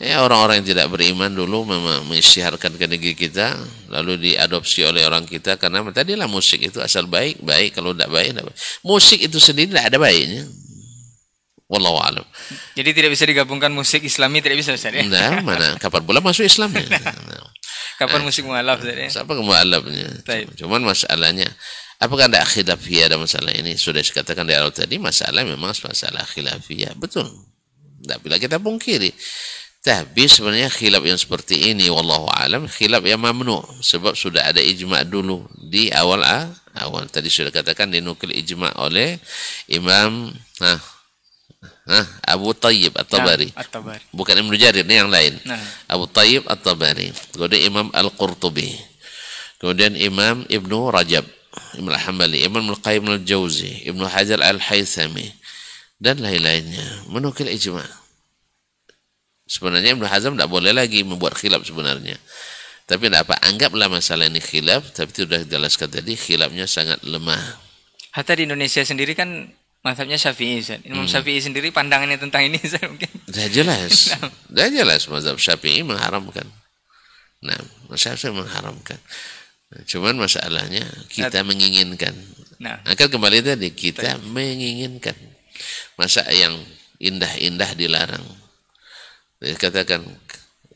Ya orang-orang yang tidak beriman dulu memang mengisiharkan ke negeri kita, lalu diadopsi oleh orang kita karena tadilah musik itu asal baik, baik kalau tidak baik, tidak baik. Musik itu sendiri tidak ada baiknya. Wallahu alam. Jadi tidak bisa digabungkan musik Islami tidak bisa Ustaz ya? Nah, mana kapan pula masuk Islam ya? Kapan nah. musik mualaf Ustaz ya? Siapa mualafnya? Cuman masalahnya Apakah ada khilafiyah dalam masalah ini? Sudah dikatakan di awal tadi, masalah memang masalah khilafiyah. Betul. Tidak bila kita pungkiri. Tapi sebenarnya khilaf yang seperti ini, wallahu alam, khilaf yang mamnu. Sebab sudah ada ijma' dulu di awal A, ah, awal tadi sudah katakan dinukil ijma' oleh Imam nah, nah, Abu Tayyib nah, At-Tabari. Bukan Ibnu Jarir, ini yang lain. Nah. Abu Tayyib At-Tabari. Kemudian Imam Al-Qurtubi. Kemudian Imam Ibnu Rajab Ibn Hambali, Ibn Al-Qayyim al jawzi Ibn Hajar Al-Haythami, dan lain-lainnya. Menukil ijma. Sebenarnya Ibn Hazm tidak boleh lagi membuat khilaf sebenarnya. Tapi tidak apa, anggaplah masalah ini khilaf, tapi itu sudah jelaskan tadi, khilafnya sangat lemah. Hatta di Indonesia sendiri kan mazhabnya Syafi'i, Imam hmm. Syafi'i sendiri pandangannya tentang ini, Zan, mungkin. Sudah jelas. Sudah nah. jelas mazhab Syafi'i mengharamkan. Nah, Syafi'i mengharamkan. Cuman masalahnya kita nah, menginginkan. Nah, akan nah, kembali tadi kita tanya. menginginkan. Masa yang indah-indah dilarang. katakan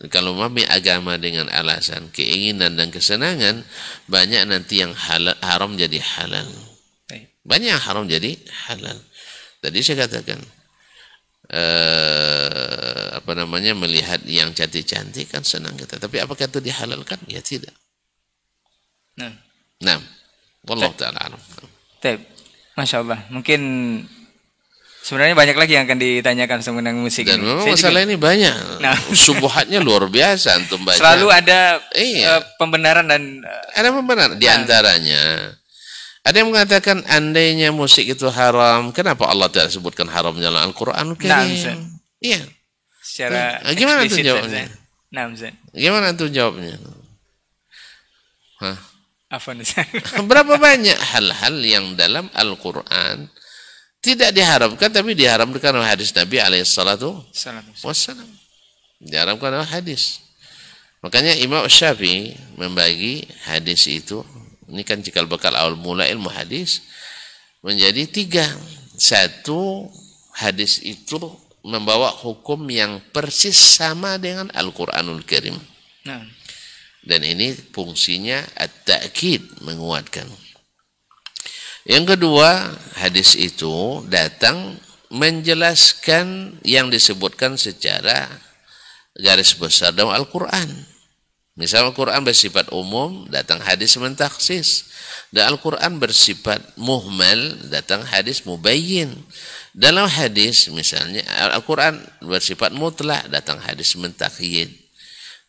kalau mami agama dengan alasan keinginan dan kesenangan, banyak nanti yang halal, haram jadi halal. Banyak yang haram jadi halal. Tadi saya katakan, eh, apa namanya melihat yang cantik-cantik kan senang kita. Tapi apakah itu dihalalkan? Ya tidak. Nah, Nah. والله طيب. تعالى masya Allah, mungkin Sebenarnya banyak lagi yang akan ditanyakan mengenai musik. Dan memang Saya masalah juga... ini banyak. Nah. Subuhatnya luar biasa antum banyak. Selalu ada iya. uh, pembenaran dan uh, ada pembenaran di antaranya. Ada yang mengatakan andainya musik itu haram, kenapa Allah tidak sebutkan haramnya dalam Al-Qur'an? Nah, iya. Secara nah, gimana tuh jawabnya? Nah, Gimana tuh jawabnya? Hah? Berapa banyak hal-hal yang dalam Al-Quran tidak diharapkan tapi diharamkan oleh hadis Nabi alaihissalatu wassalam. Diharamkan oleh hadis. Makanya Imam Syafi'i membagi hadis itu ini kan cikal bakal awal mula ilmu hadis menjadi tiga. Satu hadis itu membawa hukum yang persis sama dengan Al-Quranul Karim. Nah. Dan ini fungsinya at-ta'kid, menguatkan. Yang kedua, hadis itu datang menjelaskan yang disebutkan secara garis besar dalam Al-Quran. misalnya Al-Quran bersifat umum, datang hadis mentaksis. Dan Al-Quran bersifat muhmal, datang hadis mubayyin. Dalam hadis, misalnya Al-Quran bersifat mutlak, datang hadis mentakyid.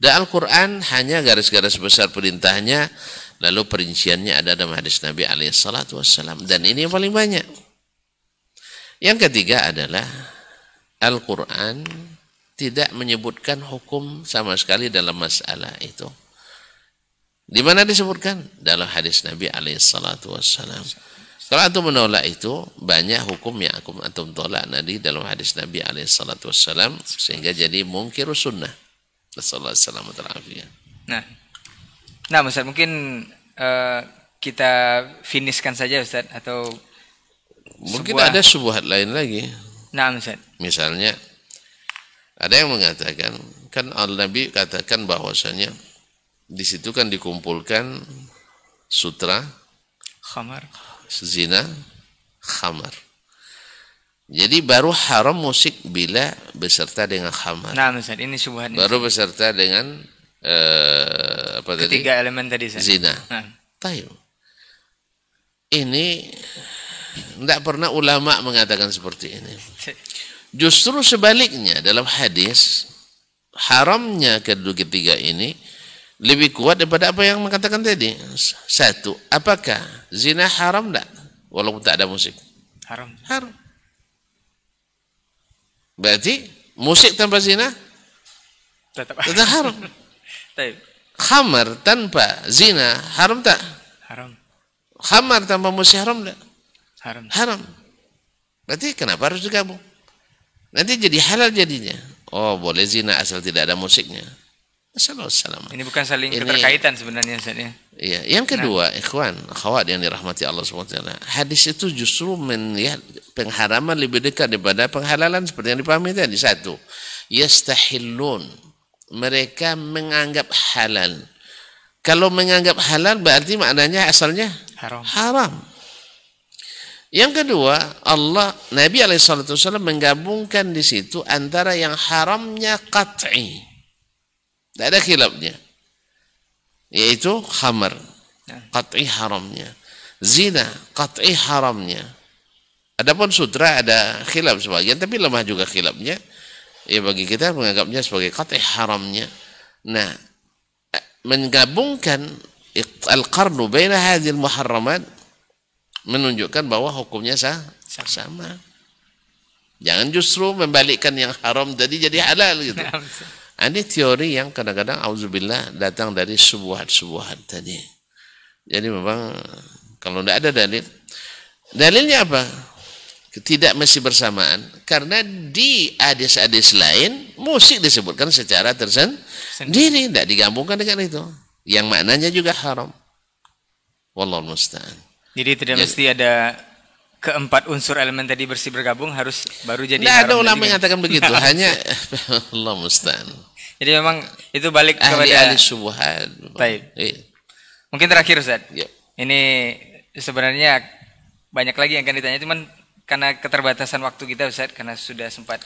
Dan Al-Quran hanya garis-garis besar perintahnya, lalu perinciannya ada dalam hadis Nabi alaihissalatu wassalam. Dan ini yang paling banyak. Yang ketiga adalah Al-Quran tidak menyebutkan hukum sama sekali dalam masalah itu. Di mana disebutkan? Dalam hadis Nabi alaihissalatu wassalam. Kalau antum menolak itu, banyak hukum yang antum tolak nanti dalam hadis Nabi alaihissalatu wassalam, sehingga jadi mungkin sunnah. Rasulullah sallallahu alaihi Nah. Nah, Ustaz, mungkin uh, kita finishkan saja Ustaz atau mungkin sebuah... ada subuhat lain lagi. Nah, Ustaz. Misalnya ada yang mengatakan kan Al Nabi katakan bahwasanya di situ kan dikumpulkan sutra khamar zina khamar jadi baru haram musik bila beserta dengan khamar. Nah, Ustaz, ini subhan. Baru beserta dengan eh, apa Ketiga tadi? tiga elemen tadi, Ustaz. Zina. Nah. Tahu. Ini tidak pernah ulama mengatakan seperti ini. Justru sebaliknya dalam hadis haramnya kedua ketiga ini lebih kuat daripada apa yang mengatakan tadi. Satu, apakah zina haram tidak? Walaupun tak ada musik. Haram. Haram. Berarti musik tanpa zina tetap, tetap haram. Khamar tanpa zina haram tak? Haram. Khamar tanpa musik haram tak? Haram. Haram. Berarti kenapa harus digabung? Nanti jadi halal jadinya. Oh, boleh zina asal tidak ada musiknya. Assalamualaikum. Ini bukan saling ini, keterkaitan sebenarnya ya? Iya, yang nah. kedua, nah. ikhwan, khawat yang dirahmati Allah SWT Hadis itu justru melihat ya, pengharaman lebih dekat daripada penghalalan seperti yang dipahami tadi satu. Yastahillun. Mereka menganggap halal. Kalau menganggap halal berarti maknanya asalnya haram. Haram. Yang kedua, Allah Nabi alaihi menggabungkan di situ antara yang haramnya qat'i tidak ada khilafnya. Yaitu khamar. Nah. Qat'i haramnya. Zina. Qat'i haramnya. Adapun sutra ada khilaf sebagian, tapi lemah juga khilafnya. Ya bagi kita menganggapnya sebagai qat'i haramnya. Nah, menggabungkan al-qarnu baina hadhil muharramat menunjukkan bahwa hukumnya sah, sama. Jangan justru membalikkan yang haram tadi jadi halal gitu. Nah, Nah, ini teori yang kadang-kadang auzubillah datang dari subuhat-subuhat tadi. Jadi memang kalau tidak ada dalil, dalilnya apa? Tidak mesti bersamaan karena di hadis-hadis lain musik disebutkan secara tersendiri, tidak digabungkan dengan itu. Yang maknanya juga haram. Wallahu musta'an. Jadi tidak Jadi, ya. mesti ada keempat unsur elemen tadi bersih bergabung harus baru jadi. Tidak ada ulama yang mengatakan begitu, hanya Allah musta'an. Jadi memang itu balik kepada ahli subuhan. Baik. Iya. Mungkin terakhir Ustaz. Ya. Ini sebenarnya banyak lagi yang akan ditanya cuman karena keterbatasan waktu kita Ustaz karena sudah sempat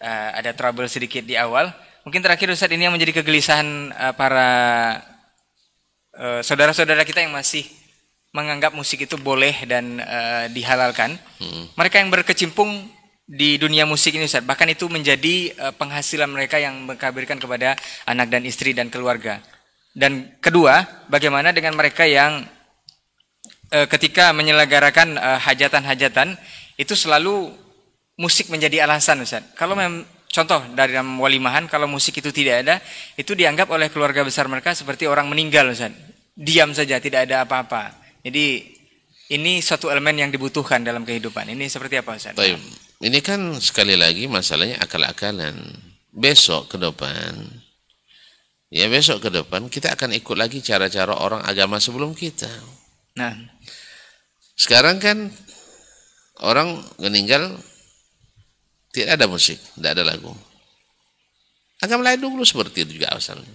uh, ada trouble sedikit di awal. Mungkin terakhir Ustaz ini yang menjadi kegelisahan uh, para saudara eh, saudara-saudara kita yang masih menganggap musik itu boleh dan uh, dihalalkan. Hmm. Mereka yang berkecimpung di dunia musik ini Ustaz. Bahkan itu menjadi eh, penghasilan mereka yang mengkabirkan kepada anak dan istri dan keluarga. Dan kedua, bagaimana dengan mereka yang eh, ketika menyelenggarakan eh, hajatan-hajatan itu selalu musik menjadi alasan Ustaz. Kalau mem contoh dari dalam walimahan kalau musik itu tidak ada, itu dianggap oleh keluarga besar mereka seperti orang meninggal Ustaz. Diam saja, tidak ada apa-apa. Jadi ini suatu elemen yang dibutuhkan dalam kehidupan. Ini seperti apa Ustaz? Baik ini kan sekali lagi masalahnya akal-akalan. Besok ke depan, ya besok ke depan kita akan ikut lagi cara-cara orang agama sebelum kita. Nah, sekarang kan orang meninggal tidak ada musik, tidak ada lagu. Agama lain dulu seperti itu juga asalnya.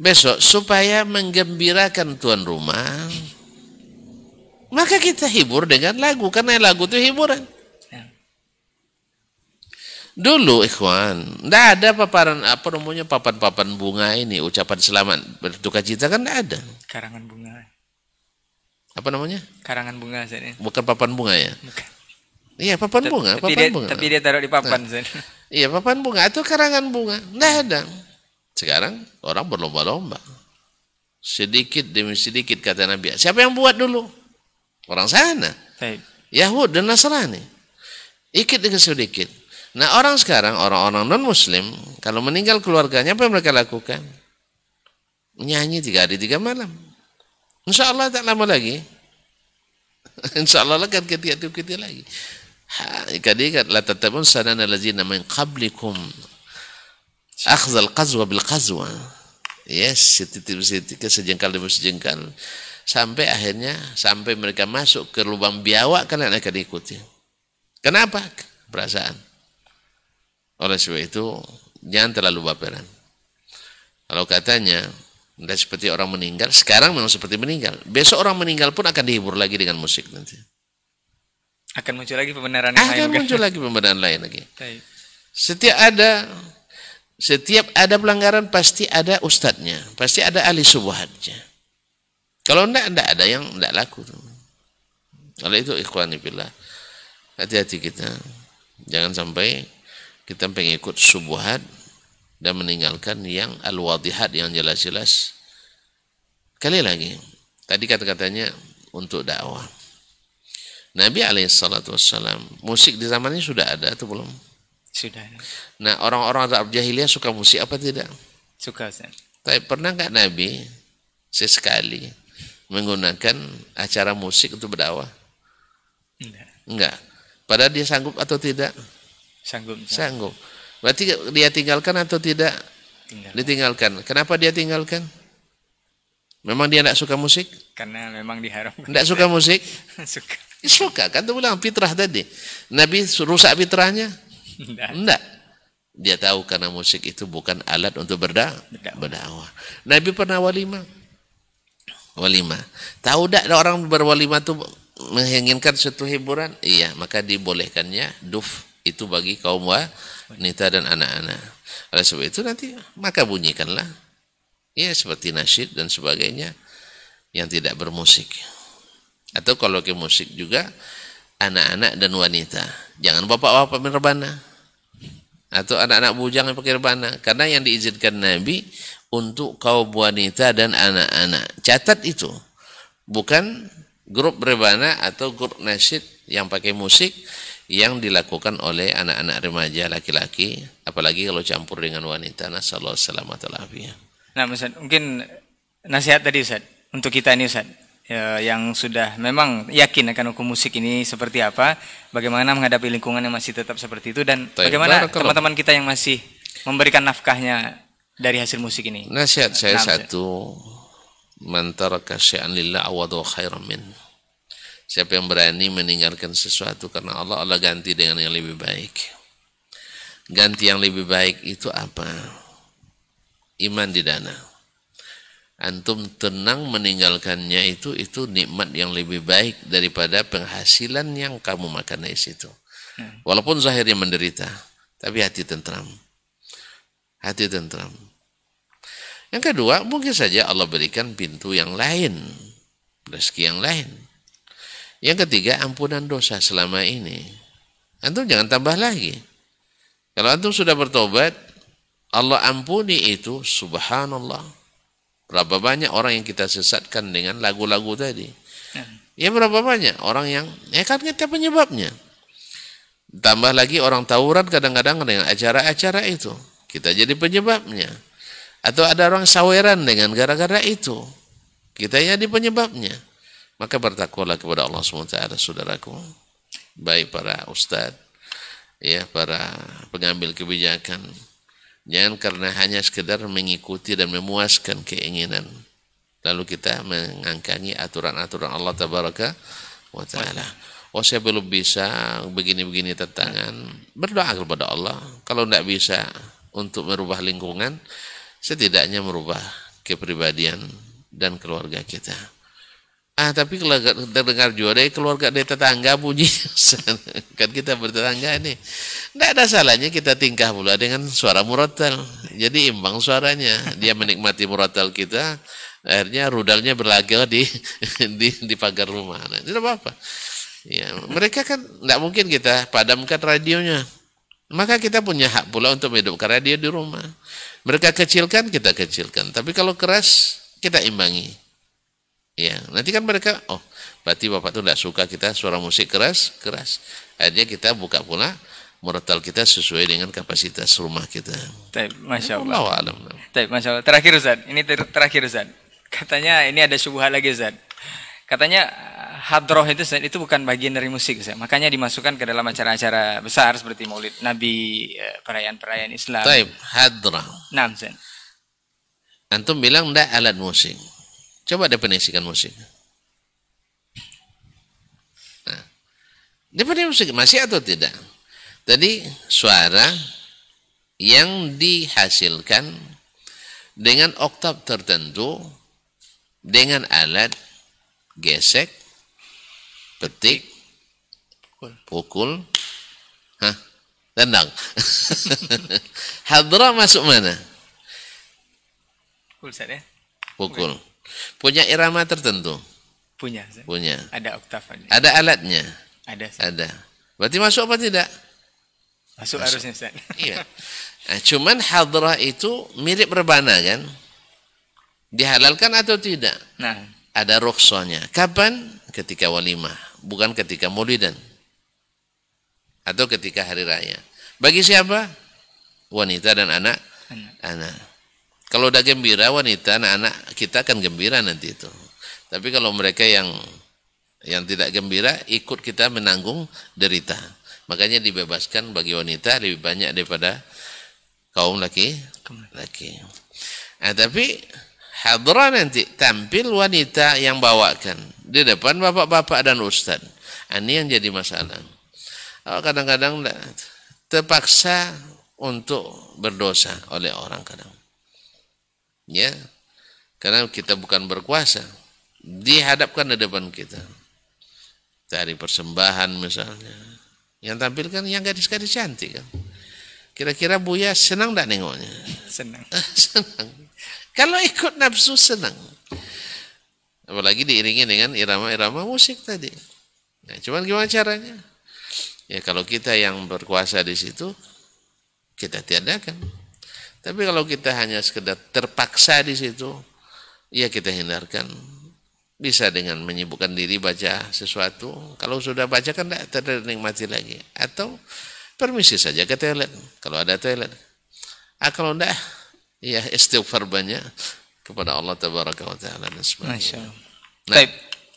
Besok supaya menggembirakan tuan rumah, maka kita hibur dengan lagu karena lagu itu hiburan. Dulu ikhwan, tidak ada paparan apa namanya papan-papan bunga ini, ucapan selamat bertukar cinta kan tidak ada. Karangan bunga. Apa namanya? Karangan bunga saya. Bukan papan bunga ya? Iya, papan bunga, bunga, papan dia, bunga. Tapi dia taruh di nah. papan nah. Iya, papan bunga itu karangan bunga. Tidak ada. Sekarang orang berlomba-lomba. Sedikit demi sedikit kata Nabi. Siapa yang buat dulu? Orang sana. Baik. Yahud dan Nasrani. Ikit dengan sedikit. Nah orang sekarang, orang-orang non-muslim, kalau meninggal keluarganya apa yang mereka lakukan? Nyanyi tiga hari tiga malam. Insya Allah tak lama lagi. Insya Allah akan ketiak lagi. Ikat-ikat la tatabun sanana lazina min qablikum akhzal qazwa bil qazwa. Yes, setitik setitik sejengkal demi sejengkal sampai akhirnya sampai mereka masuk ke lubang biawak kalian akan diikuti. Kenapa? Perasaan. Oleh sebab itu, jangan terlalu baperan. Kalau katanya, tidak seperti orang meninggal, sekarang memang seperti meninggal. Besok orang meninggal pun akan dihibur lagi dengan musik nanti. Akan muncul lagi pembenaran yang akan lain. Akan kan? muncul lagi pembenaran lain lagi. Setiap ada setiap ada pelanggaran pasti ada ustadznya, pasti ada ahli subuhatnya. Kalau tidak, tidak ada yang tidak laku. Kalau itu ikhwanibillah. Hati-hati kita. Jangan sampai kita pengikut subuhat dan meninggalkan yang al-wadihat yang jelas-jelas. Kali lagi, tadi kata-katanya untuk dakwah. Nabi alaihissalatu wassalam, musik di zamannya sudah ada atau belum? Sudah. Nah, orang-orang Arab jahiliyah suka musik apa tidak? Suka, Ustaz. Tapi pernah nggak Nabi sesekali menggunakan acara musik untuk berdakwah? Enggak. Enggak. Padahal dia sanggup atau tidak? Sanggup. Sanggup. Berarti dia tinggalkan atau tidak? Tinggalkan. Ditinggalkan. Kenapa dia tinggalkan? Memang dia tidak suka musik? Karena memang diharamkan. Tidak suka musik? suka. Suka kan? Tuh bilang fitrah tadi. Nabi rusak fitrahnya? Tidak. Dia tahu karena musik itu bukan alat untuk berdakwah. berdakwah. Nabi pernah walima. Walima. Tahu tidak orang berwalima itu menginginkan suatu hiburan? Iya, maka dibolehkannya duf itu bagi kaum wanita dan anak-anak. Oleh sebab itu nanti maka bunyikanlah ya seperti nasyid dan sebagainya yang tidak bermusik. Atau kalau ke musik juga anak-anak dan wanita. Jangan bapak-bapak merbana. Atau anak-anak bujang yang pakai rebana. Karena yang diizinkan Nabi untuk kaum wanita dan anak-anak. Catat itu. Bukan grup rebana atau grup nasyid yang pakai musik yang dilakukan oleh anak-anak remaja laki-laki apalagi kalau campur dengan wanita nasallahu salamata Nah, Ustaz, mungkin nasihat tadi Ustaz untuk kita ini Ustaz ya, yang sudah memang yakin akan hukum musik ini seperti apa, bagaimana menghadapi lingkungan yang masih tetap seperti itu dan bagaimana teman-teman kita yang masih memberikan nafkahnya dari hasil musik ini. Nasihat saya nah, satu, man kasihan lillah awadahu khairan min. Siapa yang berani meninggalkan sesuatu karena Allah, Allah ganti dengan yang lebih baik. Ganti yang lebih baik itu apa? Iman di dana. Antum tenang meninggalkannya itu itu nikmat yang lebih baik daripada penghasilan yang kamu makan dari situ. Ya. Walaupun zahirnya menderita, tapi hati tentram. Hati tentram. Yang kedua, mungkin saja Allah berikan pintu yang lain, rezeki yang lain yang ketiga, ampunan dosa selama ini. Antum jangan tambah lagi. Kalau antum sudah bertobat, Allah ampuni itu, subhanallah. Berapa banyak orang yang kita sesatkan dengan lagu-lagu tadi? Ya, ya berapa banyak orang yang, ya kan kita penyebabnya. Tambah lagi orang tawuran kadang-kadang dengan acara-acara itu. Kita jadi penyebabnya. Atau ada orang saweran dengan gara-gara itu. Kita jadi penyebabnya. Maka bertakwalah kepada Allah SWT, saudaraku. Baik para ustadz, ya para pengambil kebijakan. Jangan karena hanya sekedar mengikuti dan memuaskan keinginan. Lalu kita mengangkangi aturan-aturan Allah Tabaraka wa Ta'ala. Oh saya belum bisa begini-begini tantangan. Berdoa kepada Allah. Kalau tidak bisa untuk merubah lingkungan, setidaknya merubah kepribadian dan keluarga kita. Ah tapi kalau terdengar juga dari ya keluarga dari tetangga bunyi kan kita bertetangga ini tidak ada salahnya kita tingkah pula dengan suara murotel jadi imbang suaranya dia menikmati murotel kita akhirnya rudalnya berlagak di di, di pagar rumah nah, tidak apa apa ya mereka kan tidak mungkin kita padamkan radionya maka kita punya hak pula untuk menghidupkan radio di rumah mereka kecilkan kita kecilkan tapi kalau keras kita imbangi Ya, nanti kan mereka, oh, berarti bapak tuh tidak suka kita suara musik keras, keras. Akhirnya kita buka pula murotal kita sesuai dengan kapasitas rumah kita. Taip, masya Allah. Allah alam. Taip, masya Allah. Terakhir Ustaz, ini ter terakhir Ustaz. Katanya ini ada subuh lagi Ustaz. Katanya eh, hadroh itu Ustaz, itu bukan bagian dari musik Ustaz. Makanya dimasukkan ke dalam acara-acara besar seperti Maulid Nabi, eh, perayaan-perayaan Islam. Taip, hadroh. Nah, Ustaz. Antum bilang tidak alat musik. Coba definisikan musik. Nah, definisi musik masih atau tidak? Tadi suara yang dihasilkan dengan oktav tertentu dengan alat gesek, petik, pukul, hah, tendang. Hadra masuk mana? Ya? Pukul Pukul. Punya irama tertentu? Punya. Punya. Ada oktavanya Ada alatnya? Ada. Zat. Ada. Berarti masuk apa tidak? Masuk, masuk. harusnya Iya. Nah, cuman hadrah itu mirip rebana kan? Dihalalkan atau tidak? Nah. Ada rukhsahnya. Kapan? Ketika walimah, bukan ketika maulidan. Atau ketika hari raya. Bagi siapa? Wanita dan anak. Anak. anak. Kalau udah gembira wanita, anak-anak kita akan gembira nanti itu. Tapi kalau mereka yang yang tidak gembira ikut kita menanggung derita. Makanya dibebaskan bagi wanita lebih banyak daripada kaum laki laki. Nah, tapi hadrah nanti tampil wanita yang bawakan di depan bapak-bapak dan ustaz. Nah, ini yang jadi masalah. Oh, kadang-kadang nah, terpaksa untuk berdosa oleh orang kadang. Ya. Karena kita bukan berkuasa. Dihadapkan di depan kita. Dari persembahan misalnya. Yang tampilkan yang gadis-gadis cantik kan. Kira-kira Buya senang tidak nengoknya? Senang. senang. Kalau ikut nafsu senang. Apalagi diiringi dengan irama-irama musik tadi. Nah, cuman gimana caranya? Ya kalau kita yang berkuasa di situ, kita tiadakan. Tapi kalau kita hanya sekedar terpaksa di situ, ya kita hindarkan. Bisa dengan menyibukkan diri baca sesuatu. Kalau sudah baca kan tidak ternikmati lagi. Atau permisi saja ke toilet. Kalau ada toilet. Ah, kalau tidak, ya istighfar banyak kepada Allah Tabaraka wa Ta'ala Masya Allah. Nah,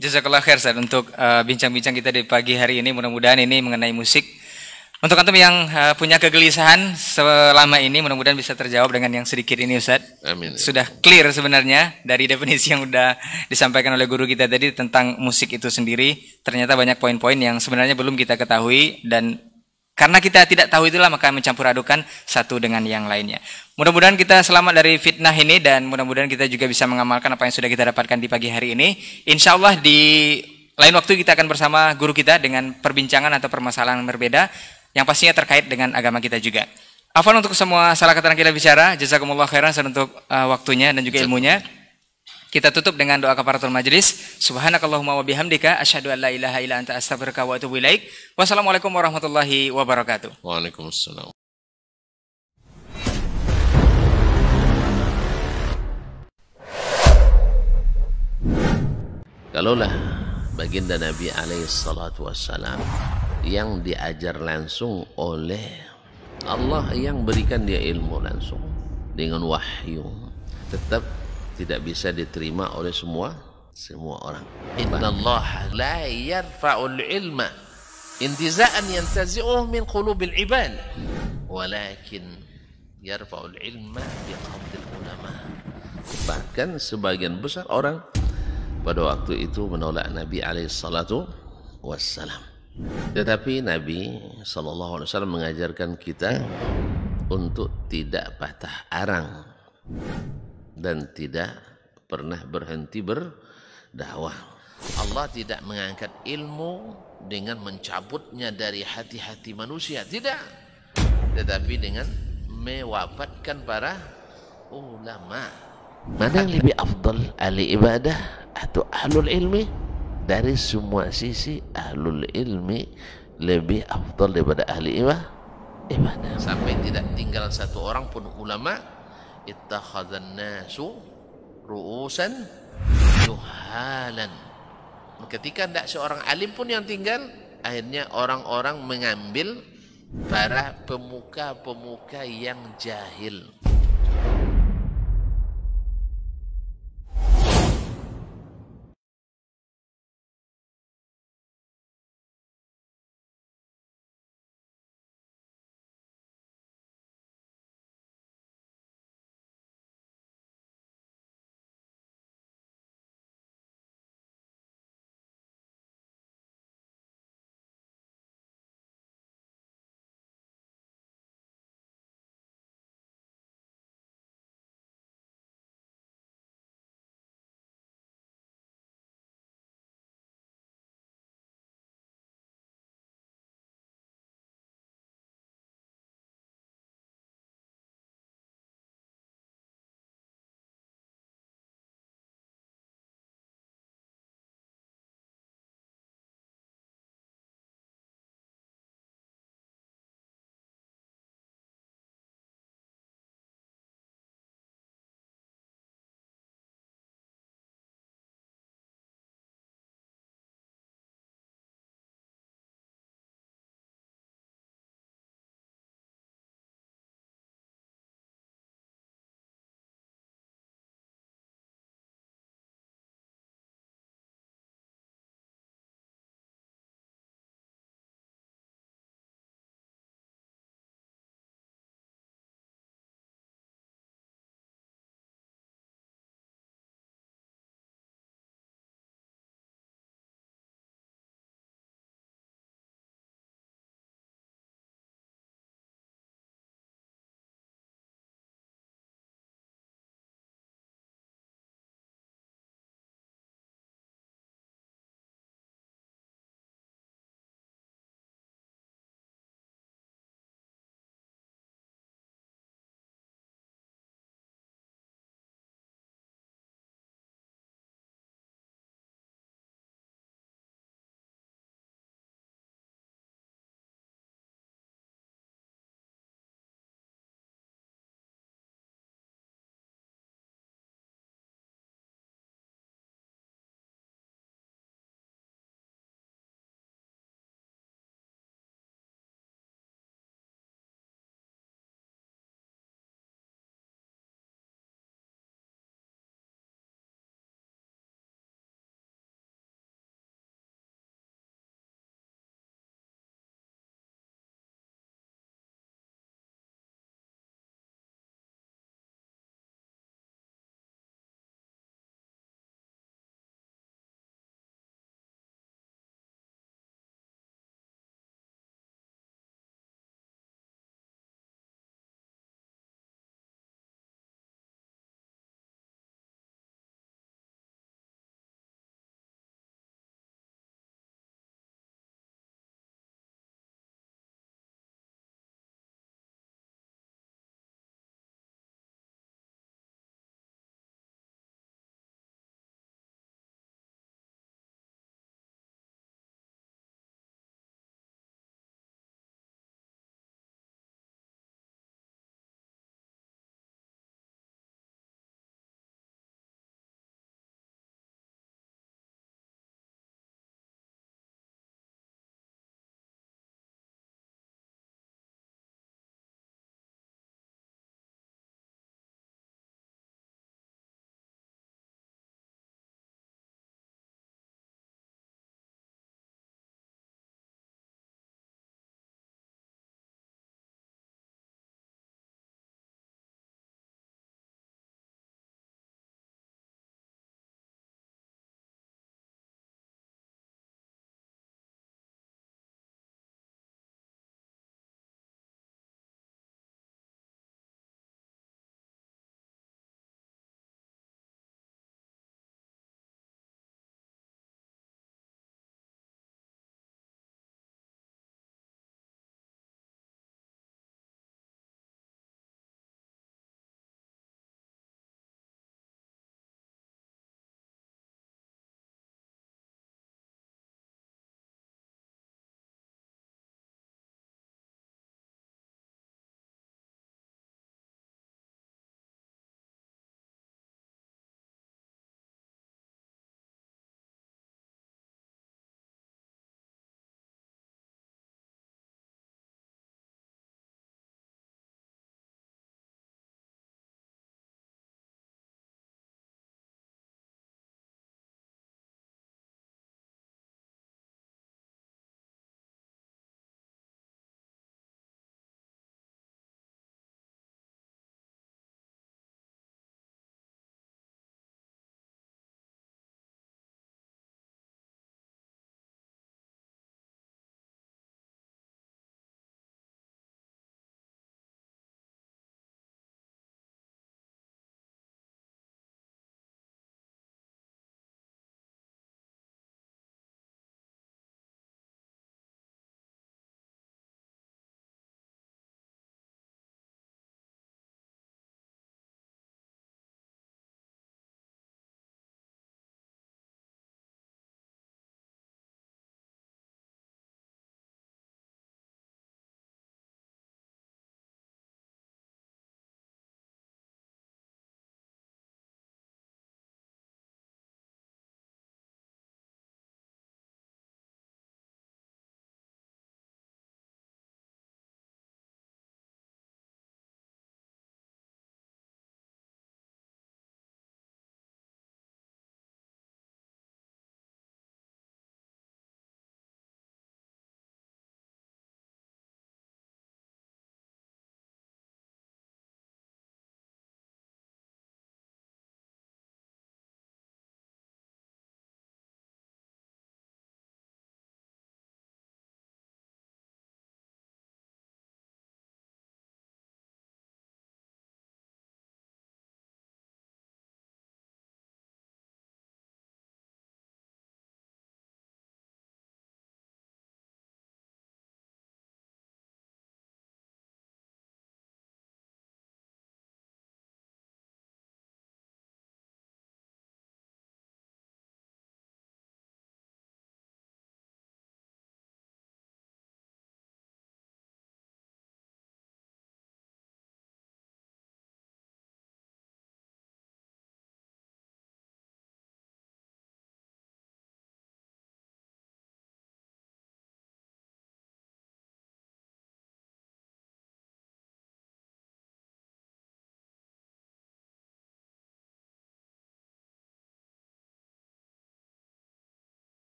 Jazakallah khair untuk eh, bincang-bincang uh, bincang -bincang kita di pagi hari ini mudah-mudahan ini mengenai musik untuk antum yang uh, punya kegelisahan selama ini mudah-mudahan bisa terjawab dengan yang sedikit ini Ustaz. Amin. Sudah clear sebenarnya dari definisi yang sudah disampaikan oleh guru kita tadi tentang musik itu sendiri. Ternyata banyak poin-poin yang sebenarnya belum kita ketahui dan karena kita tidak tahu itulah maka mencampur adukan satu dengan yang lainnya. Mudah-mudahan kita selamat dari fitnah ini dan mudah-mudahan kita juga bisa mengamalkan apa yang sudah kita dapatkan di pagi hari ini. Insya Allah di lain waktu kita akan bersama guru kita dengan perbincangan atau permasalahan berbeda yang pastinya terkait dengan agama kita juga. Afan untuk semua salah kata kita bicara, jazakumullah khairan untuk uh, waktunya dan juga ilmunya. Kita tutup dengan doa kafaratul majelis. Subhanakallahumma wa bihamdika asyhadu an la ilaha illa anta astaghfiruka wa atubu ilaik. Wassalamualaikum warahmatullahi wabarakatuh. Waalaikumsalam. Kalaulah baginda Nabi alaihi salatu wassalam yang diajar langsung oleh Allah yang berikan dia ilmu langsung dengan wahyu tetap tidak bisa diterima oleh semua semua orang inna Allah la yarfa'ul ilma intiza'an yantazi'uh min qulubil ibad walakin yarfa'ul ilma biqabdil ulama bahkan sebagian besar orang pada waktu itu menolak Nabi alaihi salatu wassalam tetapi Nabi Shallallahu Alaihi Wasallam mengajarkan kita untuk tidak patah arang dan tidak pernah berhenti berdakwah. Allah tidak mengangkat ilmu dengan mencabutnya dari hati-hati manusia, tidak. Tetapi dengan mewafatkan para ulama. Mana yang lebih afdal ahli ibadah atau ahlul ilmi? dari semua sisi ahlul ilmi lebih afdal daripada ahli ibadah ibadah sampai tidak tinggal satu orang pun ulama ittakhadhan nasu ru'usan juhalan ketika tidak seorang alim pun yang tinggal akhirnya orang-orang mengambil para pemuka-pemuka yang jahil